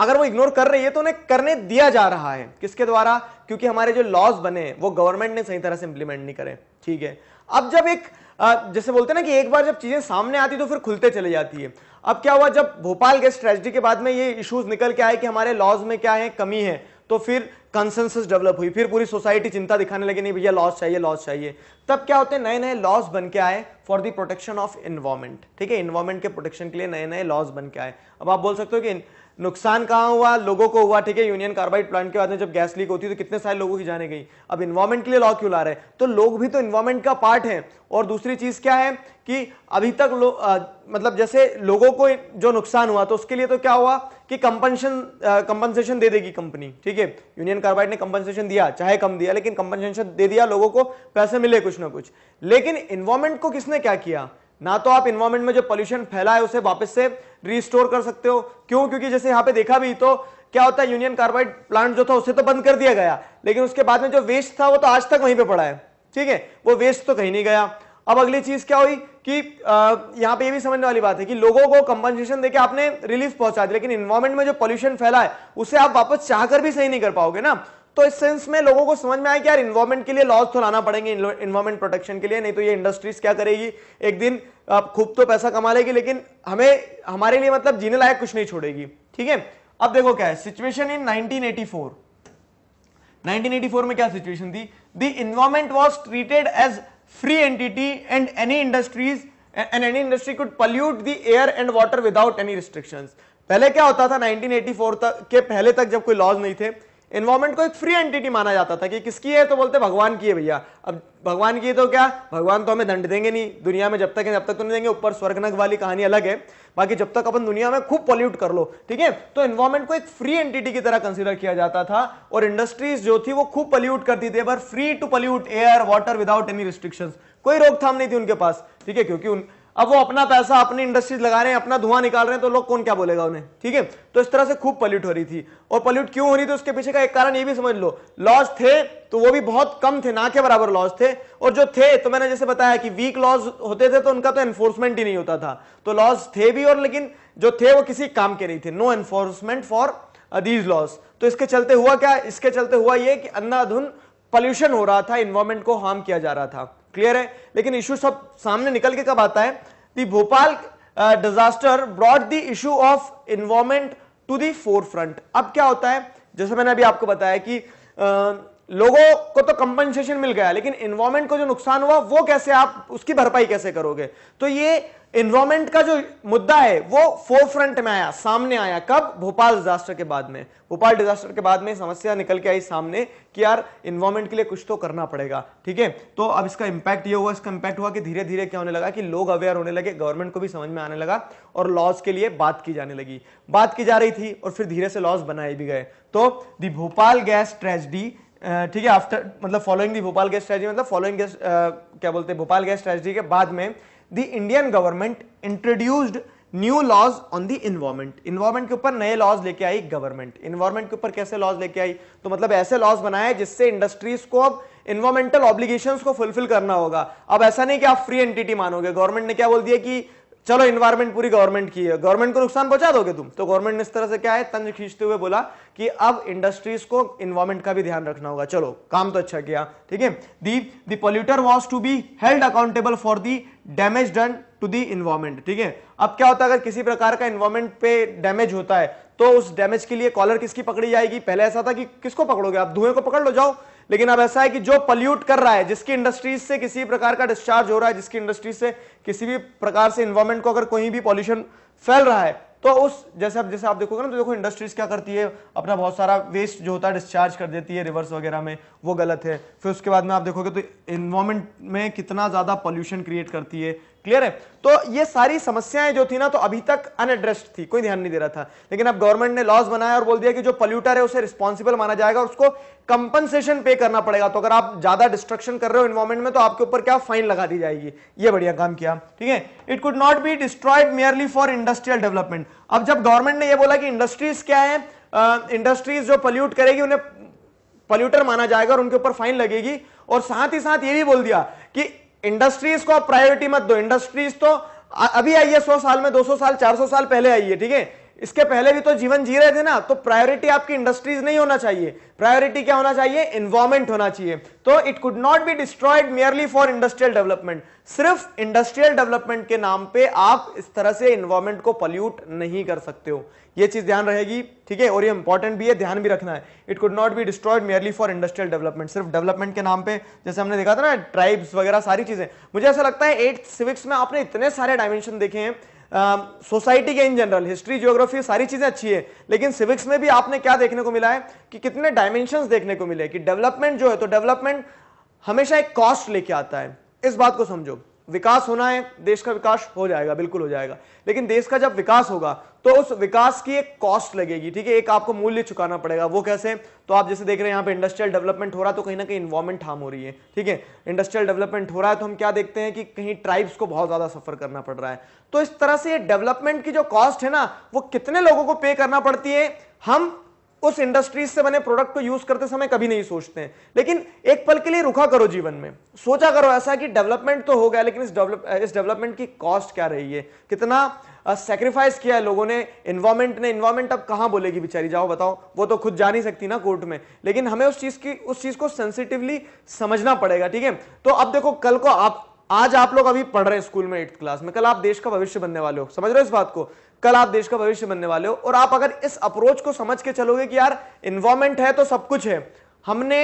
अगर वो इग्नोर कर रही है तो उन्हें करने दिया जा रहा है किसके द्वारा क्योंकि हमारे जो लॉज बने वो गवर्नमेंट ने सही तरह से इंप्लीमेंट नहीं करे ठीक है अब जब एक जैसे बोलते हैं ना कि एक बार जब चीज़ें सामने आती तो फिर खुलते चले जाती है अब क्या हुआ जब भोपाल गैस ट्रेजिडी के बाद में ये इश्यूज निकल के आए कि हमारे लॉज में क्या है कमी है तो फिर कंसेंसस डेवलप हुई फिर पूरी सोसाइटी चिंता दिखाने लगी नहीं भैया लॉस चाहिए लॉस चाहिए तब क्या होते हैं नए नए लॉस बन के आए for the protection of environment ठीक है इन्वायरमेंट के प्रोटेक्शन के लिए नए नए लॉस बन के आए अब आप बोल सकते हो कि नुकसान कहाँ हुआ लोगों को हुआ ठीक है यूनियन कार्बाइड प्लांट के बाद में जब गैस लीक होती है तो कितने सारे लोगों की जाने गई अब इन्वायरमेंट के लिए लॉ क्यों ला रहे हैं तो लोग भी तो इन्वायरमेंट का पार्ट है और दूसरी चीज क्या है कि अभी तक लो, आ, मतलब जैसे लोगों को जो नुकसान हुआ तो उसके लिए तो क्या हुआ कि कंपनशन कंपनसेशन दे देगी कंपनी ठीक है यूनियन कार्बाइड ने कंपनसेशन दिया चाहे कम दिया लेकिन कंपनसेशन दे दिया लोगों को पैसे मिले कुछ ना कुछ लेकिन इन्वायरमेंट को किसने क्या किया ना तो आप इन्वायरमेंट में जो पोल्यूशन फैला है उसे वापस से रिस्टोर कर सकते हो क्यों क्योंकि जैसे यहां पे देखा भी तो क्या होता है यूनियन कार्बाइड प्लांट जो था उसे तो बंद कर दिया गया लेकिन उसके बाद में जो वेस्ट था वो तो आज तक वहीं पे पड़ा है ठीक है वो वेस्ट तो कहीं नहीं गया अब अगली चीज क्या हुई कि यहां पे ये भी समझने वाली बात है कि लोगों को कंपनसेशन देके आपने रिलीफ पहुंचा दिया लेकिन इन्वायरमेंट में जो पॉल्यूशन फैला है उसे आप वापस चाहकर भी सही नहीं कर पाओगे ना तो इस सेंस में लोगों को समझ में आया कि यार इन्वायरमेंट के लिए लॉज तो लाना पड़ेंगे इन्वायरमेंट प्रोटेक्शन के लिए नहीं तो ये इंडस्ट्रीज क्या करेगी एक दिन आप खूब तो पैसा कमा लेगी लेकिन हमें हमारे लिए मतलब जीने लायक कुछ नहीं छोड़ेगी ठीक है अब देखो क्या है सिचुएशन इन 1984 1984 में क्या सिचुएशन थी the environment was treated as free entity and any industries and any industry could pollute the air and water without any restriction पहले क्या होता था 1984 तक के पहले तक जब कोई लॉज नहीं थे एनवायरमेंट को एक फ्री एंटिटी माना जाता था कि किसकी है तो बोलते भगवान की है भैया अब भगवान की है तो क्या भगवान तो हमें दंड देंगे नहीं दुनिया में जब तक है जब तक तो नहीं देंगे ऊपर स्वर्गनग वाली कहानी अलग है बाकी जब तक अपन दुनिया में खूब पॉल्यूट कर लो ठीक है तो एनवायरमेंट को एक फ्री एंटिटी की तरह कंसिडर किया जाता था और इंडस्ट्रीज जो थी वो खूब पॉल्यूट करती थी पर free to pollute air water without any restriction कोई रोकथाम नहीं थी उनके पास ठीक है क्योंकि अब वो अपना पैसा अपनी इंडस्ट्रीज लगा रहे हैं अपना धुआं निकाल रहे हैं तो लोग कौन क्या बोलेगा उन्हें ठीक है तो इस तरह से खूब पॉल्यूट हो रही थी और पॉल्यूट क्यों हो रही थी उसके पीछे का एक कारण ये भी समझ लो लॉस थे तो वो भी बहुत कम थे ना के बराबर लॉस थे और जो थे तो मैंने जैसे बताया कि वीक लॉस होते थे तो उनका तो एनफोर्समेंट ही नहीं होता था तो लॉस थे भी और लेकिन जो थे वो किसी काम के नहीं थे no enforcement for these laws तो इसके चलते हुआ क्या इसके चलते हुआ ये कि अन्नाधुन पॉल्यूशन हो रहा था इन्वायरमेंट को हार्म किया जा रहा था क्लियर है लेकिन इशू सब सामने निकल के कब आता है the Bhopal disaster brought the issue of environment to the forefront अब क्या होता है जैसे मैंने अभी आपको बताया कि आ, uh, लोगों को तो कंपनसेशन मिल गया लेकिन इन्वॉर्मेंट को जो नुकसान हुआ वो कैसे आप उसकी भरपाई कैसे करोगे तो ये इन्वायरमेंट का जो मुद्दा है वो फोर फ्रंट में आया सामने आया कब भोपाल डिजास्टर के बाद में भोपाल डिजास्टर के बाद में समस्या निकल के आई सामने कि यार इन्वायरमेंट के लिए कुछ तो करना पड़ेगा ठीक है तो अब इसका इंपैक्ट ये हुआ इसका इंपैक्ट हुआ कि धीरे धीरे क्या होने लगा कि लोग अवेयर होने लगे गवर्नमेंट को भी समझ में आने लगा और लॉज के लिए बात की जाने लगी बात की जा रही थी और फिर धीरे से लॉज बनाए भी गए तो दी भोपाल गैस ट्रेजडी ठीक है आफ्टर मतलब following the Bhopal gas tragedy मतलब फॉलोइंग गैस क्या बोलते हैं भोपाल गैस ट्रेजडी के बाद में the Indian government introduced new laws on the environment environment के ऊपर नए लॉज लेके आई गवर्नमेंट इन्वायरमेंट के ऊपर कैसे लॉज लेके आई तो मतलब ऐसे लॉज बनाए जिससे इंडस्ट्रीज को अब इन्वायरमेंटल ऑब्लिगेशंस को फुलफिल करना होगा अब ऐसा नहीं कि आप फ्री एंटिटी मानोगे गवर्नमेंट ने क्या बोल दिया कि चलो इन्वायरमेंट पूरी गवर्नमेंट की है गवर्नमेंट को नुकसान पहुंचा दोगे तुम तो गवर्नमेंट ने इस तरह से क्या है तंज खींचते हुए बोला कि अब इंडस्ट्रीज को इन्वायरमेंट का भी ध्यान रखना होगा चलो काम तो अच्छा किया ठीक है the the polluter was to be held accountable for the damage done to the environment ठीक है अब क्या होता है अगर किसी प्रकार का इन्वायरमेंट पे डैमेज होता है तो उस डैमेज के लिए कॉलर किसकी पकड़ी जाएगी पहले ऐसा था कि किसको पकड़ोगे आप धुएं को पकड़ लो जाओ लेकिन अब ऐसा है कि जो पल्यूट कर रहा है जिसकी इंडस्ट्रीज से किसी प्रकार का डिस्चार्ज हो रहा है जिसकी इंडस्ट्रीज से किसी भी प्रकार से इन्वायरमेंट को अगर कोई भी पॉल्यूशन फैल रहा है तो उस जैसे आप जैसे आप देखोगे ना तो देखो इंडस्ट्रीज क्या करती है अपना बहुत सारा वेस्ट जो होता है डिस्चार्ज कर देती है रिवर्स वगैरह में वो गलत है फिर उसके बाद में आप देखोगे तो इन्वायरमेंट में कितना ज़्यादा पॉल्यूशन क्रिएट करती है क्लियर है तो ये सारी समस्याएं जो थी ना तो अभी तक अनएड्रेस्ड थी कोई ध्यान नहीं दे रहा था लेकिन अब गवर्नमेंट ने लॉज बनाया और बोल दिया कि जो पोल्यूटर है उसे रिस्पॉन्सिबल माना जाएगा और उसको कंपनसेशन पे करना पड़ेगा तो अगर आप ज्यादा डिस्ट्रक्शन कर रहे हो इन्वायरमेंट में तो आपके ऊपर क्या फाइन लगा दी जाएगी ये बढ़िया काम किया ठीक है it could not be destroyed merely for industrial development अब जब गवर्नमेंट ने यह बोला कि इंडस्ट्रीज क्या है इंडस्ट्रीज जो पॉल्यूट करेगी उन्हें पॉल्यूटर माना जाएगा और उनके ऊपर फाइन लगेगी और साथ ही साथ ये भी बोल दिया कि इंडस्ट्रीज को आप प्रायोरिटी मत दो इंडस्ट्रीज तो अभी आई है सौ साल में 200 साल 400 साल पहले आई है ठीक है इसके पहले भी तो जीवन जी रहे थे ना तो प्रायोरिटी आपकी इंडस्ट्रीज नहीं होना चाहिए प्रायोरिटी क्या होना चाहिए इन्वायरमेंट होना चाहिए तो it could not be destroyed merely for industrial development सिर्फ इंडस्ट्रियल डेवलपमेंट के नाम पे आप इस तरह से इन्वायरमेंट को पॉल्यूट नहीं कर सकते हो यह चीज ध्यान रहेगी ठीक है और ये इंपॉर्टेंट भी है ध्यान भी रखना है it could not be destroyed merely for industrial development सिर्फ डेवलपमेंट के नाम पे जैसे हमने देखा था ना ट्राइब्स वगैरह सारी चीजें मुझे ऐसा लगता है एट सिविक्स में आपने इतने सारे डायमेंशन देखे हैं सोसाइटी um, के इन जनरल हिस्ट्री जियोग्राफी सारी चीज़ें अच्छी है लेकिन सिविक्स में भी आपने क्या देखने को मिला है कि कितने डायमेंशन देखने को मिले कि डेवलपमेंट जो है तो डेवलपमेंट हमेशा एक कॉस्ट लेके आता है इस बात को समझो विकास होना है देश का विकास हो जाएगा बिल्कुल हो जाएगा लेकिन देश का जब विकास होगा तो उस विकास की एक कॉस्ट लगेगी ठीक है एक आपको मूल्य चुकाना पड़ेगा वो कैसे तो आप जैसे देख रहे हैं यहाँ पे इंडस्ट्रियल डेवलपमेंट हो रहा है तो कहीं ना कहीं इन्वॉर्मेंट हार्म हो रही है ठीक है इंडस्ट्रियल डेवलपमेंट हो रहा है तो हम क्या देखते हैं कि कहीं ट्राइब्स को बहुत ज्यादा सफर करना पड़ रहा है तो इस तरह से ये डेवलपमेंट की जो कॉस्ट है ना वो कितने लोगों को पे करना पड़ती है हम उस इंडस्ट्रीज से बने प्रोडक्ट को यूज करते समय कभी नहीं सोचते हैं लेकिन एक पल के लिए रुका करो जीवन में सोचा करो ऐसा कि डेवलपमेंट तो हो गया लेकिन इस डेवलपमेंट की कॉस्ट क्या रही है कितना सेक्रीफाइस किया है लोगों ने इन्वायरमेंट ने इन्वायरमेंट अब कहाँ बोलेगी बेचारी जाओ बताओ वो तो खुद जा नहीं सकती ना कोर्ट में लेकिन हमें उस चीज की उस चीज को सेंसिटिवली समझना पड़ेगा ठीक है तो अब देखो कल को आप आज आप लोग अभी पढ़ रहे हैं स्कूल में एट्थ क्लास में कल आप देश का भविष्य बनने वाले हो समझ रहे हो इस बात को कल आप देश का भविष्य बनने वाले हो और आप अगर इस अप्रोच को समझ के चलोगे कि यार इन्वॉर्मेंट है तो सब कुछ है हमने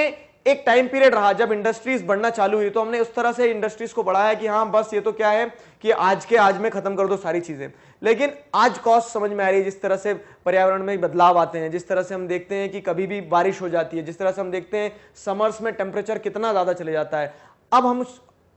एक टाइम पीरियड रहा जब इंडस्ट्रीज बढ़ना चालू हुई तो हमने उस तरह से इंडस्ट्रीज को बढ़ाया कि हाँ बस ये तो क्या है कि आज के आज में खत्म कर दो सारी चीजें लेकिन आज कॉस्ट समझ में आ रही है जिस तरह से पर्यावरण में बदलाव आते हैं जिस तरह से हम देखते हैं कि कभी भी बारिश हो जाती है जिस तरह से हम देखते हैं समर्स में टेम्परेचर कितना ज्यादा चले जाता है अब हम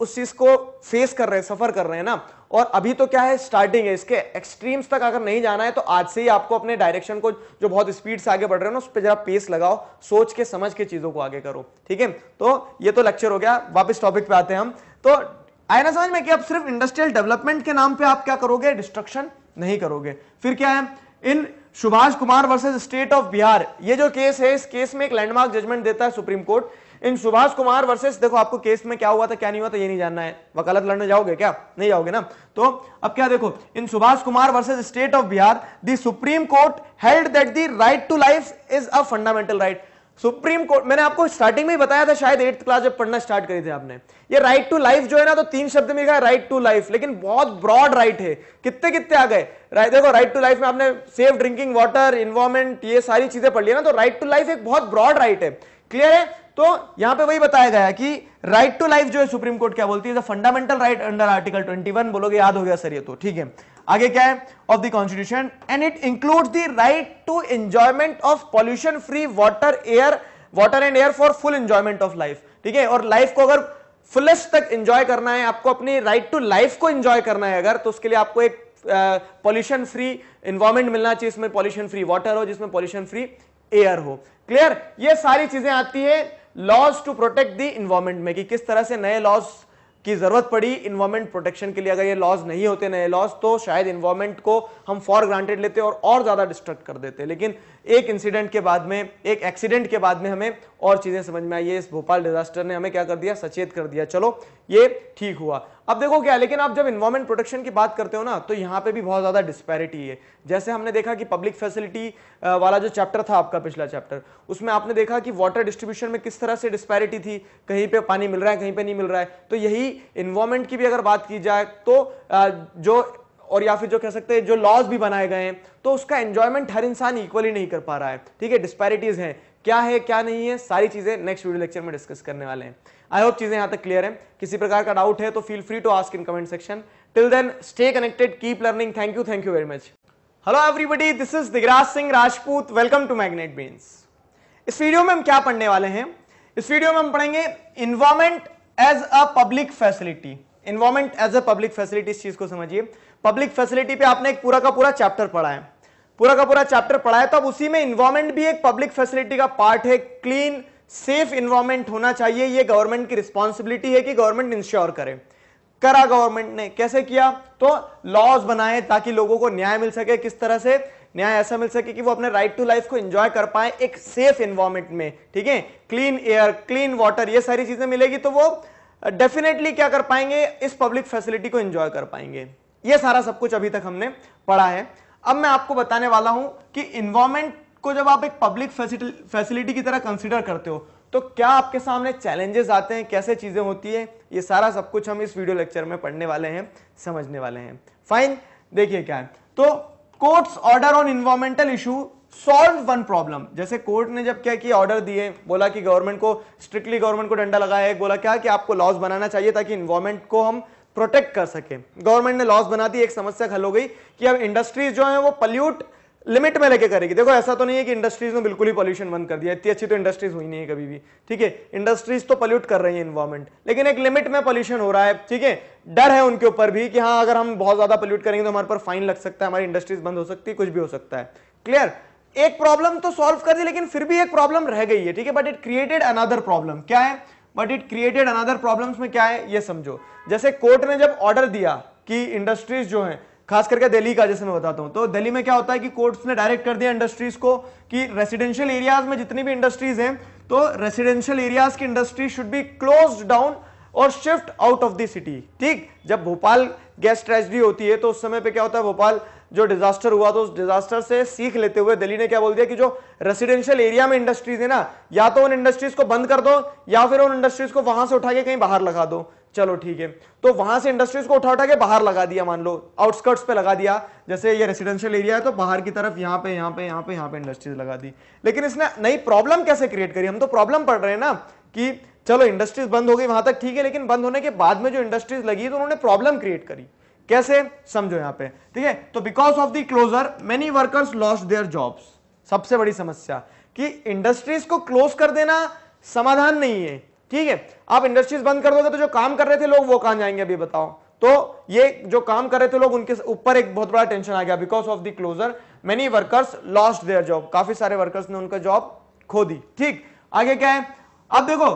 उस चीज को फेस कर रहे हैं सफर कर रहे हैं ना और अभी तो क्या है स्टार्टिंग है इसके एक्सट्रीम्स तक अगर नहीं जाना है तो आज से ही आपको अपने डायरेक्शन को जो बहुत स्पीड से आगे बढ़ रहे हो ना उस पर जरा पेस लगाओ सोच के समझ के चीजों को आगे करो ठीक है तो ये तो लेक्चर हो गया वापस टॉपिक पे आते हैं हम तो आया ना समझ में कि आप सिर्फ इंडस्ट्रियल डेवलपमेंट के नाम पर आप क्या करोगे डिस्ट्रक्शन नहीं करोगे फिर क्या है in Subhash Kumar versus state of Bihar ये जो केस है इस केस में एक लैंडमार्क जजमेंट देता है supreme court in Subhash Kumar versus देखो आपको केस में क्या हुआ था क्या नहीं हुआ था ये नहीं जानना है वकालत लड़ने जाओगे क्या नहीं जाओगे ना तो अब क्या देखो in Subhash Kumar versus state of Bihar the supreme court held that the right to life is a fundamental right supreme court मैंने आपको स्टार्टिंग में ही बताया था शायद एट्थ क्लास जब पढ़ना स्टार्ट करी थी आपने ये राइट टू लाइफ जो है ना तो तीन शब्द में लिखा है राइट टू लाइफ लेकिन बहुत ब्रॉड राइट है कितने कितने आ गए राइट देखो राइट टू लाइफ में आपने सेफ ड्रिंकिंग वाटर इन्वायरमेंट ये सारी चीजें पढ़ लिया ना तो राइट टू लाइफ एक बहुत ब्रॉड राइट है क्लियर है तो यहां पे वही बताया गया कि राइट टू लाइफ जो है सुप्रीम कोर्ट क्या बोलती है फंडामेंटल राइट अंडर आर्टिकल 21 बोलोगे याद हो गया सर ये तो ठीक है आगे क्या है of the constitution and it include the right to enjoyment of pollution free water air water and air for full enjoyment of life ठीक है और लाइफ को अगर फुलेस्ट तक एंजॉय करना है आपको अपनी राइट टू लाइफ को एंजॉय करना है अगर तो उसके लिए आपको एक पॉल्यूशन फ्री इन्वायरमेंट मिलना चाहिए इसमें पॉल्यूशन फ्री वाटर हो जिसमें पॉल्यूशन फ्री एयर हो क्लियर ये सारी चीजें आती है laws to protect the environment में कि किस तरह से नए लॉज की जरूरत पड़ी इन्वायरमेंट प्रोटेक्शन के लिए अगर ये लॉज नहीं होते नए लॉज तो शायद इन्वायरमेंट को हम फॉर ग्रांटेड लेते और और ज़्यादा डिस्ट्रक्ट कर देते लेकिन एक इंसिडेंट के बाद में एक एक्सीडेंट के बाद में हमें और चीज़ें समझ में आई है इस भोपाल डिजास्टर ने हमें क्या कर दिया सचेत कर दिया चलो ये ठीक हुआ अब देखो क्या लेकिन आप जब इन्वायरमेंट प्रोटेक्शन की बात करते हो ना तो यहाँ पे भी बहुत ज़्यादा डिस्पैरिटी है जैसे हमने देखा कि पब्लिक फैसिलिटी वाला जो चैप्टर था आपका पिछला चैप्टर उसमें आपने देखा कि वाटर डिस्ट्रीब्यूशन में किस तरह से डिस्पैरिटी थी कहीं पे पानी मिल रहा है कहीं पे नहीं मिल रहा है तो यही इन्वायरमेंट की भी अगर बात की जाए तो जो और या फिर जो कह सकते हैं जो लॉज भी बनाए गए हैं तो उसका एंजॉयमेंट हर इंसान इक्वली नहीं कर पा रहा है ठीक है डिस्पैरिटीज़ हैं क्या है क्या नहीं है सारी चीज़ें नेक्स्ट वीडियो लेक्चर में डिस्कस करने वाले हैं आई होप चीज़ें यहां तक क्लियर हैं किसी प्रकार का डाउट है तो feel free to ask in comment section till then stay connected keep learning thank you thank you very much hello everybody this is Digraj Singh Rajput welcome to Magnet Brains इस वीडियो में हम क्या पढ़ने वाले हैं इस वीडियो में हम पढ़ेंगे environment as a public facility environment as a public facility इस चीज़ को समझिए पब्लिक फैसिलिटी पे आपने एक पूरा का पूरा चैप्टर पढ़ा है पूरा का पूरा चैप्टर पढ़ा है तो अब उसी में इन्वायरमेंट भी एक पब्लिक फैसिलिटी का पार्ट है क्लीन सेफ इन्वायरमेंट होना चाहिए ये गवर्नमेंट की रिस्पॉन्सिबिलिटी है कि गवर्नमेंट इंश्योर करे करा गवर्नमेंट ने कैसे किया तो लॉज बनाए ताकि लोगों को न्याय मिल सके किस तरह से न्याय ऐसा मिल सके कि वो अपने राइट टू लाइफ को एंजॉय कर पाए एक सेफ इन्वायरमेंट में ठीक है क्लीन एयर क्लीन वाटर ये सारी चीजें मिलेगी तो वो डेफिनेटली क्या कर पाएंगे इस पब्लिक फैसिलिटी को एंजॉय कर पाएंगे ये सारा सब कुछ अभी तक हमने पढ़ा है अब मैं आपको बताने वाला हूं कि इन्वायरमेंट को जब आप एक पब्लिक फैसिलिटी की तरह कंसिडर करते हो तो क्या आपके सामने चैलेंजेस आते हैं कैसे चीज़ें होती है ये सारा सब कुछ हम इस वीडियो लेक्चर में पढ़ने वाले हैं समझने वाले हैं फाइन देखिए क्या है तो courts order on environmental issue solve one problem जैसे कोर्ट ने जब क्या किया ऑर्डर दिए बोला कि गवर्नमेंट को स्ट्रिक्टली गवर्नमेंट को डंडा लगाया बोला क्या कि आपको लॉज बनाना चाहिए ताकि इन्वायरमेंट को हम प्रोटेक्ट कर सके गवर्नमेंट ने लॉस बना दी एक समस्या हल हो गई कि अब इंडस्ट्रीज जो है वो पल्यूट लिमिट में लेके करेगी देखो ऐसा तो नहीं है कि इंडस्ट्रीज ने बिल्कुल ही पॉल्यूशन बंद कर दिया इतनी अच्छी तो इंडस्ट्रीज हुई नहीं है कभी भी ठीक है इंडस्ट्रीज तो पॉल्यूट कर रही है इन्वायरमेंट लेकिन एक लिमिट में पॉल्यूशन हो रहा है ठीक है डर है उनके ऊपर भी कि हाँ अगर हम बहुत ज्यादा पॉल्यूट करेंगे तो हमारे पर फाइन लग सकता है हमारी इंडस्ट्रीज बंद हो सकती है कुछ भी हो सकता है क्लियर एक प्रॉब्लम तो सॉल्व कर दी लेकिन फिर भी एक प्रॉब्लम रह गई है ठीक है but it created another problem क्या है but it created another problem में क्या है ये समझो जैसे कोर्ट ने जब ऑर्डर दिया कि इंडस्ट्रीज जो है खास करके दिल्ली का जैसे मैं बताता हूं तो दिल्ली में क्या होता है कि कोर्ट्स ने डायरेक्ट कर दिया इंडस्ट्रीज को कि रेसिडेंशियल एरियाज में जितनी भी इंडस्ट्रीज हैं तो रेसिडेंशियल एरियाज की industry should be close down और shift out of the city ठीक जब भोपाल गैस ट्रेजिडी होती है तो उस समय पे क्या होता है भोपाल जो डिजास्टर हुआ तो उस डिजास्टर से सीख लेते हुए दिल्ली ने क्या बोल दिया कि जो रेसिडेंशियल एरिया में इंडस्ट्रीज है ना या तो उन इंडस्ट्रीज को बंद कर दो या फिर उन इंडस्ट्रीज को वहां से उठा के कहीं बाहर लगा दो चलो ठीक है तो वहां से इंडस्ट्रीज को उठा उठा के बाहर लगा दिया मान लो आउटस्कर्ट्स पे लगा दिया जैसे ये रेसिडेंशियल एरिया है तो बाहर की तरफ यहाँ पे यहाँ पे यहाँ पे यहाँ पे इंडस्ट्रीज लगा दी लेकिन इसने नई प्रॉब्लम कैसे क्रिएट करी हम तो प्रॉब्लम पढ़ रहे हैं ना कि चलो इंडस्ट्रीज बंद हो गई वहां तक ठीक है लेकिन बंद होने के बाद में जो इंडस्ट्रीज लगी तो उन्होंने प्रॉब्लम क्रिएट करी कैसे समझो यहां पे ठीक है तो because of the closure many workers lost their jobs सबसे बड़ी समस्या कि इंडस्ट्रीज को क्लोज कर देना समाधान नहीं है ठीक है आप इंडस्ट्रीज बंद कर दोगे तो जो काम कर रहे थे लोग वो कहां जाएंगे अभी बताओ तो ये जो काम कर रहे थे लोग उनके ऊपर एक बहुत बड़ा टेंशन आ गया because of the closure many workers lost their job काफी सारे वर्कर्स ने उनका जॉब खो दी ठीक आगे क्या है अब देखो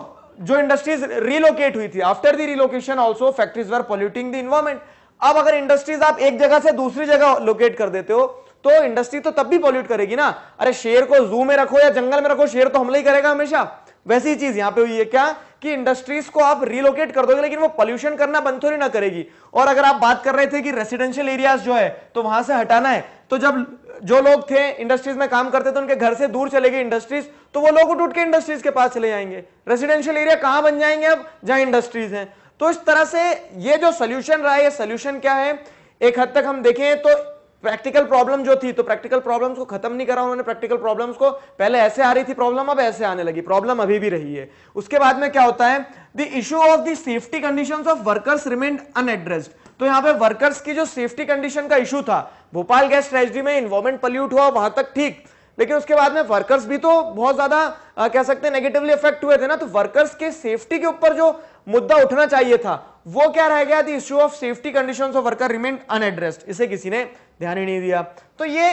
जो इंडस्ट्रीज रिलोकेट हुई थी after the relocation also factories were polluting the environment अब अगर इंडस्ट्रीज आप एक जगह से दूसरी जगह लोकेट कर देते हो तो इंडस्ट्री तो तब भी पॉल्यूट करेगी ना अरे शेर को जू में रखो या जंगल में रखो शेर तो हमला ही करेगा हमेशा वैसी चीज यहां पे हुई है क्या कि इंडस्ट्रीज को आप रिलोकेट कर दोगे लेकिन वो पॉल्यूशन करना बंद थोड़ी ना करेगी और अगर आप बात कर रहे थे कि रेसिडेंशियल एरियाज जो है तो वहां से हटाना है तो जब जो लोग थे इंडस्ट्रीज में काम करते थे उनके घर से दूर चले गए इंडस्ट्रीज तो वो लोग उठ उठ के इंडस्ट्रीज के पास चले जाएंगे रेसिडेंशियल एरिया कहां बन जाएंगे अब जहां इंडस्ट्रीज हैं तो इस तरह से ये जो सोल्यूशन रहा है सोल्यूशन क्या है एक हद तक हम देखें तो प्रैक्टिकल प्रॉब्लम जो थी तो प्रैक्टिकल प्रॉब्लम्स को खत्म नहीं करा उन्होंने प्रैक्टिकल प्रॉब्लम्स को पहले ऐसे आ रही थी प्रॉब्लम अब ऐसे आने लगी प्रॉब्लम अभी भी रही है उसके बाद में क्या होता है the issue of the safety conditions of workers remain unaddressed तो यहां पे वर्कर्स की जो सेफ्टी कंडीशन का इशू था भोपाल गैस ट्रेजिडी में इन्वॉर्मेंट पल्यूट हुआ वहां तक ठीक लेकिन उसके बाद में वर्कर्स भी तो बहुत ज्यादा कह सकते हैं नेगेटिवली इफेक्ट हुए थे ना तो वर्कर्स के सेफ्टी के ऊपर जो मुद्दा उठना चाहिए था वो क्या रह गया issue of safety conditions of worker remain unaddressed इसे किसी ने ध्यान ही नहीं दिया तो ये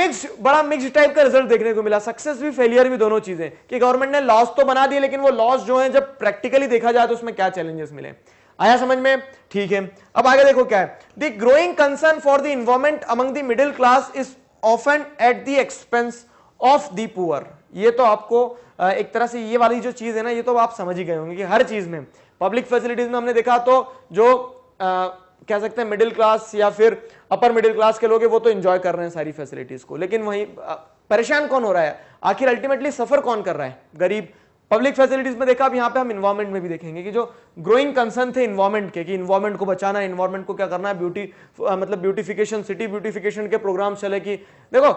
मिक्स बड़ा मिक्स टाइप का रिजल्ट देखने को मिला सक्सेस भी फेलियर भी दोनों चीजें कि गवर्नमेंट ने लॉस तो बना दिए लेकिन वो लॉस जो है जब प्रैक्टिकली देखा जाए तो उसमें क्या चैलेंजेस मिले आया समझ में ठीक है अब आगे देखो क्या है the growing concern for the environment among the middle class is often at the expense of the poor ये तो आपको एक तरह से ये वाली जो चीज़ है ना ये तो आप समझ ही गए होंगे कि हर चीज़ में पब्लिक फैसिलिटीज़ में हमने देखा तो जो आ, कह सकते हैं मिडिल क्लास या फिर अपर मिडिल क्लास के लोग वो तो इंजॉय कर रहे हैं सारी फैसिलिटीज़ को लेकिन वही परेशान कौन हो रहा है आखिर अल्टीमेटली सफ़र कौन कर रहा है गरीब पब्लिक फैसिलिटीज़ में देखा अब यहाँ पे हम इन्वायरमेंट में भी देखेंगे कि जो ग्रोइंग कंसर्न थे इन्वायरमेंट के कि इन्वायरमेंट को बचाना इन्वायरमेंट को क्या करना है ब्यूटी मतलब ब्यूटिफिकेशन सिटी ब्यूटिफिकेशन के प्रोग्राम चले कि देखो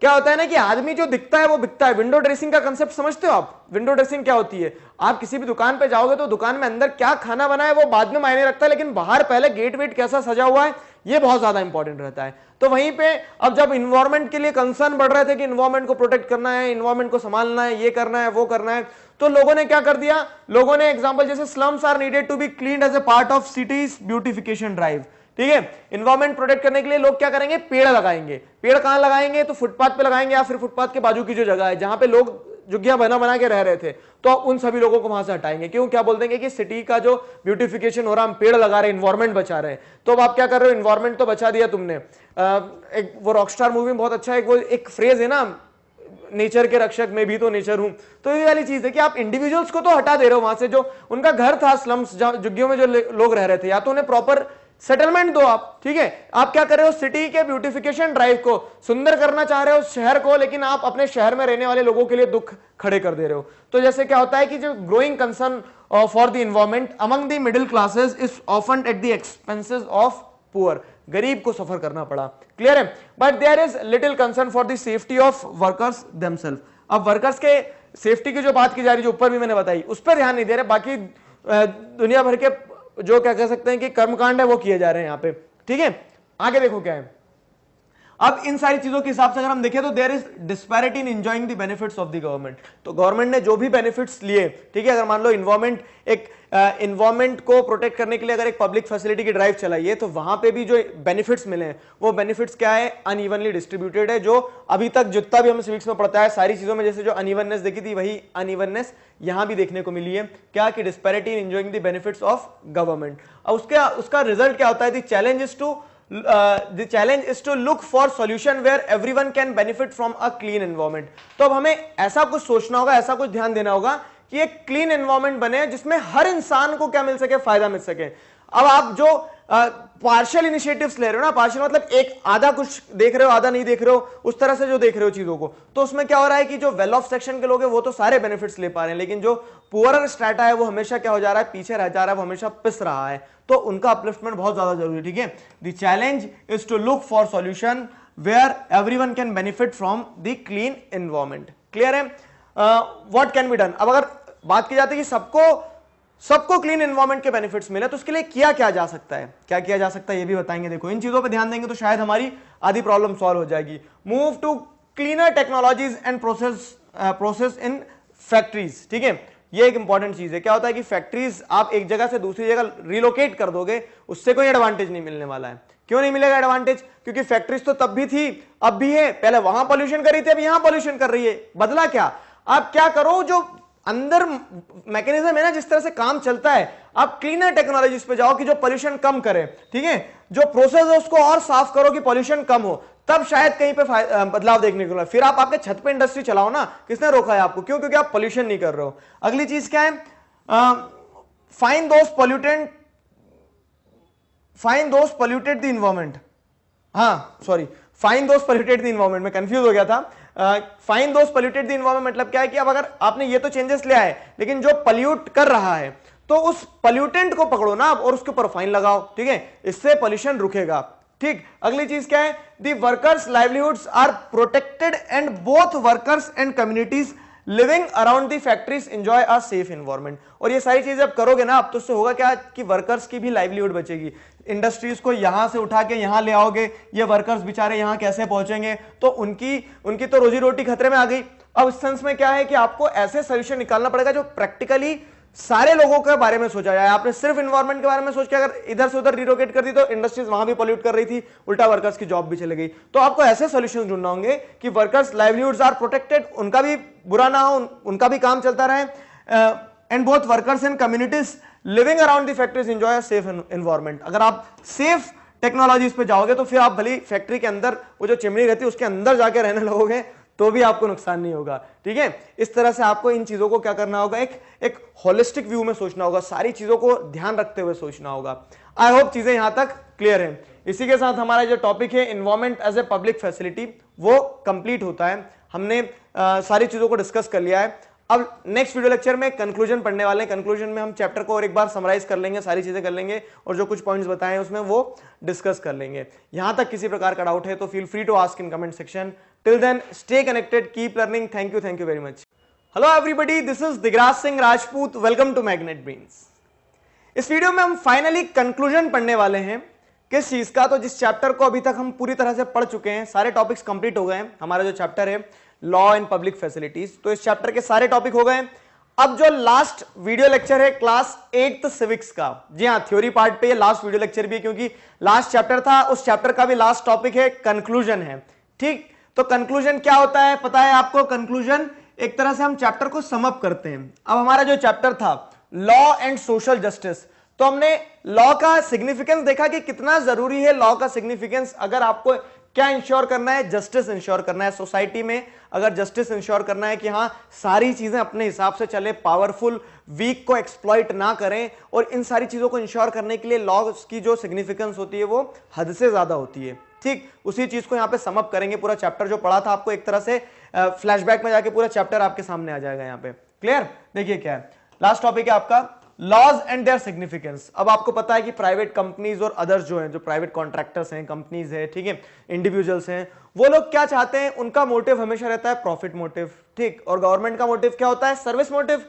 क्या होता है ना कि आदमी जो दिखता है वो बिकता है विंडो ड्रेसिंग का कंसेप्ट समझते हो आप विंडो ड्रेसिंग क्या होती है आप किसी भी दुकान पे जाओगे तो दुकान में अंदर क्या खाना बना है वो बाद में मायने रखता है लेकिन बाहर पहले गेट वेट कैसा सजा हुआ है ये बहुत ज्यादा इंपॉर्टेंट रहता है तो वहीं पे अब जब इन्वायरमेंट के लिए कंसर्न बढ़ रहे थे कि इन्वायरमेंट को प्रोटेक्ट करना है इन्वायरमेंट को संभालना है ये करना है वो करना है तो लोगों ने क्या कर दिया लोगों ने एग्जाम्पल जैसे slums are needed to be clean as a part of cities beautification drive ठीक है इन्वायरमेंट प्रोटेक्ट करने के लिए लोग क्या करेंगे पेड़ लगाएंगे पेड़ कहां लगाएंगे तो फुटपाथ पे लगाएंगे या फिर फुटपाथ के बाजू की जो जगह है जहां पे लोग जुग्गिया बना बना के रह रहे थे तो उन सभी लोगों को वहां से हटाएंगे क्यों क्या बोल देंगे कि सिटी का जो ब्यूटिफिकेशन हो रहा है हम पेड़ लगा रहे हैं इन्वायरमेंट बचा रहे हैं तो अब आप क्या कर रहे हो इन्वायरमेंट तो बचा दिया तुमने आ, एक वो रॉकस्टार मूवी में बहुत अच्छा एक वो एक फ्रेज है ना नेचर के रक्षक में भी तो नेचर हूं तो ये वाली चीज है कि आप इंडिविजुअल्स को तो हटा दे रहे हो वहां से जो उनका घर था स्लम्स जुग्गियों में जो लोग रह रहे थे या तो उन्हें प्रॉपर सेटलमेंट दो आप ठीक है आप क्या कर रहे हो सिटी के ब्यूटिफिकेशन ड्राइव को सुंदर करना चाह रहे हो शहर को लेकिन आप अपने शहर में रहने वाले लोगों के लिए दुख खड़े कर दे रहे हो तो जैसे क्या होता है कि जो growing concern for the environment among the middle classes is often at the expenses of poor गरीब को सफर करना पड़ा क्लियर है but there is little concern for the safety of workers themselves अब वर्कर्स के सेफ्टी की जो बात की जा रही है जो ऊपर भी मैंने बताई उस पर ध्यान नहीं दे रहे बाकी uh, दुनिया भर के तो जो क्या कह सकते हैं कि कर्मकांड है वो किए जा रहे हैं यहां पे ठीक है आगे देखो क्या है अब इन सारी चीजों के हिसाब से अगर हम देखें तो there is disparity in enjoying the benefits of the government तो गवर्नमेंट ने जो भी बेनिफिट्स लिए ठीक है अगर मान लो इन्वॉर्मेंट एक इन्वायरमेंट को प्रोटेक्ट करने के लिए अगर एक पब्लिक फैसिलिटी की ड्राइव चलाइए तो वहां पे भी जो बेनिफिट्स मिले हैं वो बेनिफिट्स क्या है अनइवनली डिस्ट्रीब्यूटेड है जो अभी तक जितना भी हमें सिविक्स में पड़ता है सारी चीजों में जैसे जो अनइवननेस देखी थी वही अनइवननेस यहां भी देखने को मिली है क्या कि disparity in enjoying the benefits of government उसके उसका रिजल्ट क्या होता है the challenge is to the challenge is to look for solution where everyone can benefit from a clean environment तो अब हमें ऐसा कुछ सोचना होगा ऐसा कुछ ध्यान देना होगा कि एक क्लीन एनवायरमेंट बने जिसमें हर इंसान को क्या मिल सके फायदा मिल सके अब आप जो पार्शियल इनिशिएटिव्स ले रहे हो ना पार्शियल मतलब एक आधा कुछ देख रहे हो आधा नहीं देख रहे हो उस तरह से जो देख रहे हो चीजों को तो उसमें क्या हो रहा है कि जो वेल ऑफ सेक्शन के लोग हैं वो तो सारे बेनिफिट्स ले पा रहे हैं लेकिन जो पुअर स्ट्रेटा है वो हमेशा क्या हो जा रहा है पीछे रह जा रहा है वो हमेशा पिस रहा है तो उनका अपलिफ्टमेंट बहुत ज्यादा जरूरी है ठीक है the challenge is to look for solution where every can benefit from the clean environment clear है वॉट कैन बी डन अब अगर बात की जाती है कि सबको सबको क्लीन एनवायरमेंट के बेनिफिट्स मिले तो उसके लिए किया क्या जा सकता है क्या किया जा सकता है ये भी बताएंगे देखो इन चीज़ों पर ध्यान देंगे तो शायद हमारी आधी प्रॉब्लम सॉल्व हो जाएगी move to cleaner technologies and process process in factories ठीक है ये एक इंपॉर्टेंट चीज है क्या होता है कि फैक्ट्रीज आप एक जगह से दूसरी जगह रिलोकेट कर दोगे उससे कोई एडवांटेज नहीं मिलने वाला है क्यों नहीं मिलेगा एडवांटेज क्योंकि फैक्ट्रीज तो तब भी थी अब भी है पहले वहां पॉल्यूशन करी थी अब यहां पॉल्यूशन कर रही है बदला क्या आप क्या करो जो अंदर मैकेनिज्म है ना जिस तरह से काम चलता है आप क्लीनर टेक्नोलॉजी पे जाओ कि जो पोल्यूशन कम करे ठीक है जो प्रोसेस है उसको और साफ करो कि पोल्यूशन कम हो तब शायद कहीं पे बदलाव देखने को मिला फिर आप आपके छत पे इंडस्ट्री चलाओ ना किसने रोका है आपको क्यों क्योंकि आप पोल्यूशन नहीं कर रहे हो अगली चीज क्या है fine those pollutant fine those polluted the environment हाँ sorry fine those polluted the environment में कंफ्यूज हो गया था फाइन दोस्त पोल्यूटेड द इन्वायरमेंट मतलब क्या है कि अब अगर आपने ये तो चेंजेस लिया है लेकिन जो पल्यूट कर रहा है तो उस पल्यूटेंट को पकड़ो ना आप और उसके ऊपर फाइन लगाओ ठीक है इससे पॉल्यूशन रुकेगा ठीक अगली चीज क्या है the workers livelihoods are protected and both workers and communities living around the factories enjoy a safe environment और ये सारी चीजें आप करोगे ना अब तो उससे होगा क्या कि वर्कर्स की भी लाइवलीहुड बचेगी इंडस्ट्रीज को यहां से उठा के यहां ले आओगे ये वर्कर्स बेचारे यहां कैसे पहुंचेंगे तो उनकी उनकी तो रोजी रोटी खतरे में आ गई अब इस सेंस में क्या है कि आपको ऐसे सोल्यूशन निकालना पड़ेगा जो प्रैक्टिकली सारे लोगों के बारे में सोचा जाए आपने सिर्फ इन्वायरमेंट के बारे में सोच के अगर इधर से उधर रिलोकेट कर दी तो इंडस्ट्रीज वहां भी पॉल्यूट कर रही थी उल्टा वर्कर्स की जॉब भी चली गई तो आपको ऐसे सोल्यूशन ढूंढना होंगे कि वर्कर्स लाइवलीहुड्स आर प्रोटेक्टेड उनका भी बुरा ना हो उनका भी काम चलता रहे and both workers and communities living around the factories enjoy safe environment अगर आप सेफ टेक्नोलॉजीज पे जाओगे तो फिर आप भली फैक्ट्री के अंदर वो जो चिमनी रहती है उसके अंदर जाके रहने लगोगे तो भी आपको नुकसान नहीं होगा ठीक है इस तरह से आपको इन चीज़ों को क्या करना होगा एक एक होलिस्टिक व्यू में सोचना होगा सारी चीज़ों को ध्यान रखते हुए सोचना होगा आई होप चीज़ें यहाँ तक क्लियर हैं इसी के साथ हमारा जो टॉपिक है environment as a public facility वो कंप्लीट होता है हमने आ, सारी चीज़ों को डिस्कस कर लिया है अब नेक्स्ट वीडियो लेक्चर में कंक्लूजन पढ़ने वाले हैं कंक्लूजन में हम चैप्टर को और एक बार समराइज कर लेंगे सारी चीज़ें कर लेंगे और जो कुछ पॉइंट्स बताए हैं उसमें वो डिस्कस कर लेंगे यहां तक किसी प्रकार का डाउट है तो feel free to ask in comment section till then stay connected keep learning thank you thank you very much hello everybody this is Digraj Singh Rajput welcome to Magnet Brains इस वीडियो में हम फाइनली कंक्लूजन पढ़ने वाले हैं किस चीज़ का तो जिस चैप्टर को अभी तक हम पूरी तरह से पढ़ चुके हैं सारे टॉपिक्स कंप्लीट हो गए हैं हमारा जो चैप्टर है लॉ एंड पब्लिक फैसिलिटीज तो इस चैप्टर के सारे टॉपिक हो गए अब जो लास्ट वीडियो लेक्चर है क्लास एट सिविक्स का जी हाँ थ्योरी पार्ट पे ये लास्ट वीडियो लेक्चर भी है क्योंकि लास्ट चैप्टर था उस चैप्टर का भी लास्ट टॉपिक है कंक्लूजन है ठीक तो कंक्लूजन क्या होता है पता है आपको कंक्लूजन एक तरह से हम चैप्टर को समअप करते हैं अब हमारा जो चैप्टर था लॉ एंड सोशल जस्टिस तो हमने लॉ का सिग्निफिकेंस देखा कि कितना जरूरी है लॉ का सिग्निफिकेंस अगर आपको क्या इंश्योर करना है जस्टिस इंश्योर करना है सोसाइटी में अगर जस्टिस इंश्योर करना है कि हाँ सारी चीज़ें अपने हिसाब से चले पावरफुल वीक को एक्सप्लॉइट ना करें और इन सारी चीज़ों को इंश्योर करने के लिए लॉज की जो सिग्निफिकेंस होती है वो हद से ज़्यादा होती है ठीक उसी चीज़ को यहाँ पे समअप करेंगे पूरा चैप्टर जो पढ़ा था आपको एक तरह से फ्लैशबैक में जाके पूरा चैप्टर आपके सामने आ जाएगा यहाँ पे क्लियर देखिए क्या है लास्ट टॉपिक है आपका लॉज एंड देयर सिग्निफिकेंस अब आपको पता है कि प्राइवेट कंपनीज और अदर्स जो हैं जो प्राइवेट कॉन्ट्रैक्टर्स हैं कंपनीज हैं ठीक है इंडिविजुअल्स हैं वो लोग क्या चाहते हैं उनका मोटिव हमेशा रहता है प्रॉफिट मोटिव ठीक और गवर्नमेंट का मोटिव क्या होता है सर्विस मोटिव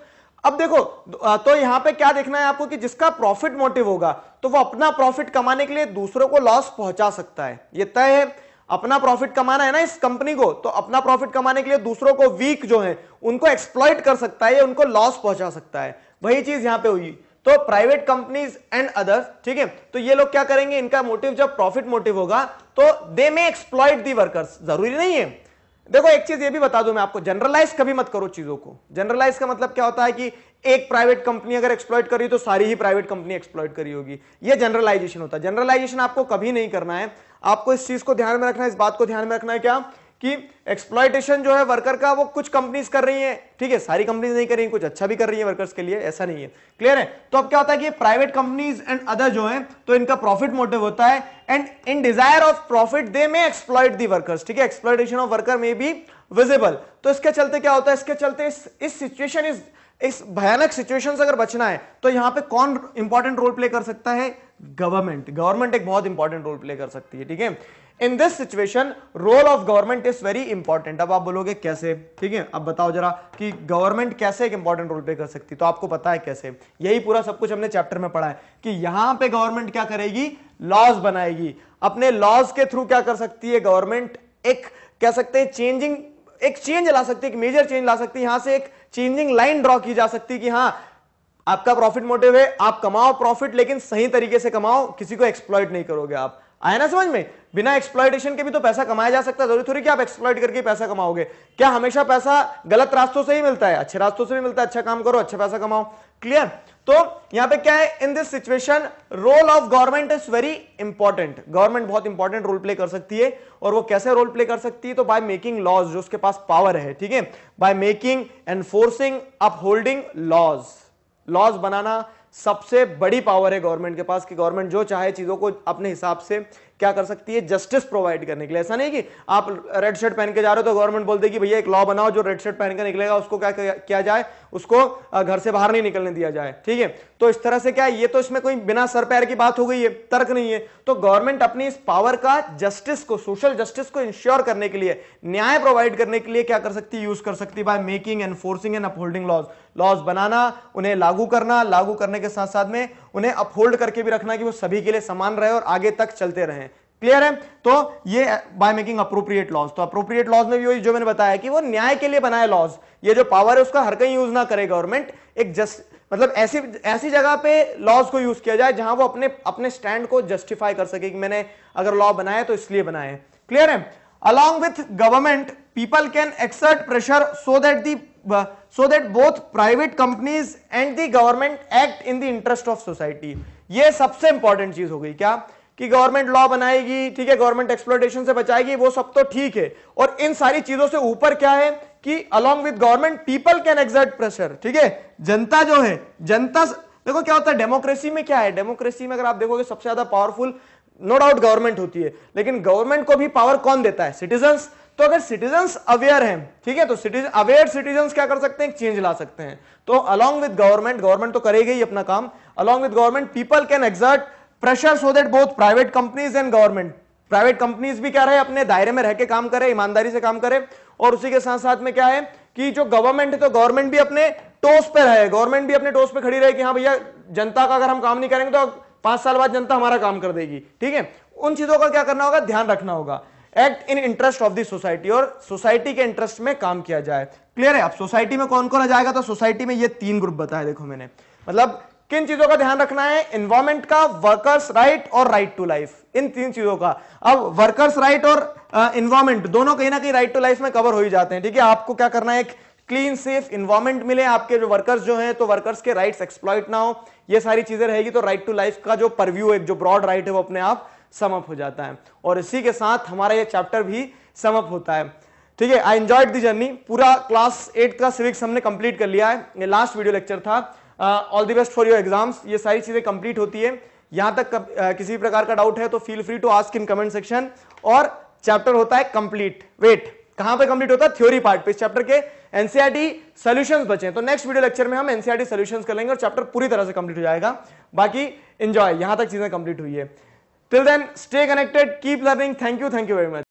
अब देखो तो यहां पे क्या देखना है आपको कि जिसका प्रॉफिट मोटिव होगा तो वो अपना प्रॉफिट कमाने के लिए दूसरों को लॉस पहुंचा सकता है ये तय है अपना प्रॉफिट कमाना है ना इस कंपनी को तो अपना प्रॉफिट कमाने के लिए दूसरों को वीक जो है उनको एक्सप्लॉइट कर सकता है या उनको लॉस पहुंचा सकता है वही चीज यहां पे हुई तो प्राइवेट कंपनीज एंड अदर्स ठीक है तो ये लोग क्या करेंगे इनका मोटिव जब प्रॉफिट मोटिव होगा तो दे में एक्सप्लॉइट दी वर्कर्स जरूरी नहीं है देखो एक चीज ये भी बता दूं मैं आपको जनरलाइज कभी मत करो चीजों को जनरलाइज का मतलब क्या होता है कि एक प्राइवेट कंपनी अगर एक्सप्लॉइट करी तो सारी ही प्राइवेट कंपनी एक्सप्लॉइट करी होगी ये जनरलाइजेशन होता है जनरलाइजेशन आपको कभी नहीं करना है आपको इस चीज को ध्यान में रखना है इस बात को ध्यान में रखना है क्या कि एक्सप्लाइटेशन जो है वर्कर का वो कुछ कंपनीज कर रही हैं ठीक है सारी कंपनीज नहीं कर रही कुछ अच्छा भी कर रही है वर्कर्स के लिए ऐसा नहीं है क्लियर है तो अब क्या होता है कि प्राइवेट कंपनीज एंड अदर जो है तो इनका प्रॉफिट मोटिव होता है and in desire of profit they may exploit the workers ठीक है एक्सप्लाइटेशन ऑफ वर्कर में भी विजिबल तो इसके चलते क्या होता है इसके चलते इस सिचुएशन इस इस भयानक सिचुएशन से अगर बचना है तो यहां पे कौन इंपॉर्टेंट रोल प्ले कर सकता है गवर्नमेंट गवर्नमेंट एक बहुत इंपॉर्टेंट रोल प्ले कर सकती है ठीक है in this situation role of government is very important अब आप बोलोगे कैसे ठीक है अब बताओ जरा कि गवर्नमेंट कैसे एक इंपॉर्टेंट रोल प्ले कर सकती तो आपको पता है कैसे यही पूरा सब कुछ हमने चैप्टर में पढ़ा है कि यहां पे गवर्नमेंट क्या करेगी लॉज बनाएगी अपने लॉज के थ्रू क्या कर सकती है गवर्नमेंट एक कह सकते हैं चेंजिंग एक चेंज ला सकती है एक मेजर चेंज ला सकती है यहां से एक चेंजिंग लाइन ड्रॉ की जा सकती है कि हाँ आपका प्रॉफिट मोटिव है आप कमाओ प्रॉफिट लेकिन सही तरीके से कमाओ किसी को एक्सप्लॉइट नहीं करोगे आप आया ना समझ में बिना एक्सप्लाइटेशन के भी तो पैसा कमाया जा सकता है जरूरी थोड़ी कि आप एक्सप्लाइट करके पैसा कमाओगे क्या हमेशा पैसा गलत रास्तों से ही मिलता है अच्छे रास्तों से भी मिलता है अच्छा काम करो अच्छा पैसा कमाओ क्लियर तो यहां पे क्या है in this situation role of government is very important government बहुत इंपॉर्टेंट रोल प्ले कर सकती है और वो कैसे रोल प्ले कर सकती है तो बाय मेकिंग लॉज जो उसके पास पावर है ठीक है by making enforcing upholding laws laws बनाना सबसे बड़ी पावर है गवर्नमेंट के पास कि गवर्नमेंट जो चाहे चीजों को अपने हिसाब से क्या कर सकती है जस्टिस प्रोवाइड करने के लिए ऐसा नहीं कि आप रेड शर्ट पहन के जा रहे हो तो गवर्नमेंट बोलते कि भैया एक लॉ बनाओ जो रेड शर्ट पहन के निकलेगा उसको क्या किया जाए उसको घर से बाहर नहीं निकलने दिया जाए ठीक है तो इस तरह से क्या है ये तो इसमें कोई बिना सर पैर की बात हो गई है तर्क नहीं है तो गवर्नमेंट अपनी इस पावर का जस्टिस को सोशल जस्टिस को इंश्योर करने के लिए न्याय प्रोवाइड करने के लिए क्या कर सकती है यूज कर सकती by making enforcing and upholding laws laws बनाना उन्हें लागू करना लागू करने के साथ साथ में उन्हें अपहोल्ड करके भी रखना कि वो सभी के लिए समान रहे और आगे तक चलते रहें क्लियर है तो ये बाय मेकिंग अप्रोप्रिएट लॉज तो अप्रोप्रिएट लॉज में भी जो मैंने बताया कि वो न्याय के लिए बनाए लॉज ये जो पावर है उसका हर कहीं यूज ना करे गवर्नमेंट एक जस्ट मतलब ऐसी ऐसी जगह पे लॉज को यूज किया जाए जहां वो अपने अपने स्टैंड को जस्टिफाई कर सके कि मैंने अगर लॉ बनाया तो इसलिए बनाए क्लियर है along with government people can exert pressure so that the so that both private companies and the government act in the interest of society ये सबसे इंपॉर्टेंट चीज हो गई क्या कि गवर्नमेंट लॉ बनाएगी ठीक है गवर्नमेंट एक्सप्लोटेशन से बचाएगी वो सब तो ठीक है और इन सारी चीजों से ऊपर क्या है कि along with government people can exert pressure ठीक है जनता जो है जनता देखो क्या होता है डेमोक्रेसी में क्या है डेमोक्रेसी में अगर आप देखोगे सबसे ज्यादा पावरफुल नो डाउट गवर्नमेंट होती है लेकिन गवर्नमेंट को भी पावर कौन देता है सिटीजन्स तो अगर सिटीजन्स अवेयर हैं ठीक है तो सिटीजन अवेयर सिटीजन्स क्या कर सकते हैं चेंज ला सकते हैं तो अलोंग विद गवर्नमेंट गवर्नमेंट तो करेगी ही अपना काम along with government people can exert pressure so that both private companies and government private companies भी क्या रहे अपने दायरे में रह के काम करे ईमानदारी से काम करे और उसी के साथ साथ में क्या है कि जो गवर्नमेंट है तो गवर्नमेंट भी अपने टोस पर रहे गवर्नमेंट भी अपने टोस पर खड़ी रहे कि हाँ भैया जनता का अगर हम काम नहीं करेंगे तो पांच साल बाद जनता हमारा काम कर देगी ठीक है उन चीजों का क्या करना होगा ध्यान रखना होगा act in interest of the society और सोसाइटी के इंटरेस्ट में काम किया जाए क्लियर है अब सोसाइटी में कौन कौन आ जाएगा तो सोसाइटी में ये तीन ग्रुप बताया देखो मैंने मतलब किन चीजों का ध्यान रखना है इन्वायरमेंट का वर्कर्स राइट और राइट टू लाइफ इन तीन चीजों का अब वर्कर्स राइट और इन्वायरमेंट दोनों कहीं ना कहीं राइट टू लाइफ में कवर हो ही जाते हैं ठीक है आपको क्या करना है एक क्लीन सेफ इन्वायरमेंट मिले आपके जो वर्कर्स जो हैं तो वर्कर्स के राइट्स एक्सप्लॉइट ना हो ये सारी चीजें रहेगी तो राइट टू लाइफ का जो परव्यू एक जो ब्रॉड राइट है वो अपने आप समअप हो जाता है और इसी के साथ हमारा ये चैप्टर भी समअप होता है ठीक है आई एंजॉयड दी जर्नी पूरा क्लास एट का सिविक्स हमने कंप्लीट कर लिया है ये लास्ट वीडियो लेक्चर था all the best for your exams ये सारी चीज़ें कंप्लीट होती है यहां तक कप, uh, किसी भी प्रकार का डाउट है तो feel free to ask in comment section और चैप्टर होता है कंप्लीट वेट कहां पे कंप्लीट होता है थ्योरी पार्ट पे इस चैप्टर के एनसीआरटी सॉल्यूशंस बचे तो नेक्स्ट वीडियो लेक्चर में हम एनसीआरटी सॉल्यूशंस e कर लेंगे और चैप्टर पूरी तरह से कंप्लीट हो जाएगा बाकी इंजॉय यहां तक चीजें कंप्लीट हुई है till then stay connected keep learning thank you thank you very much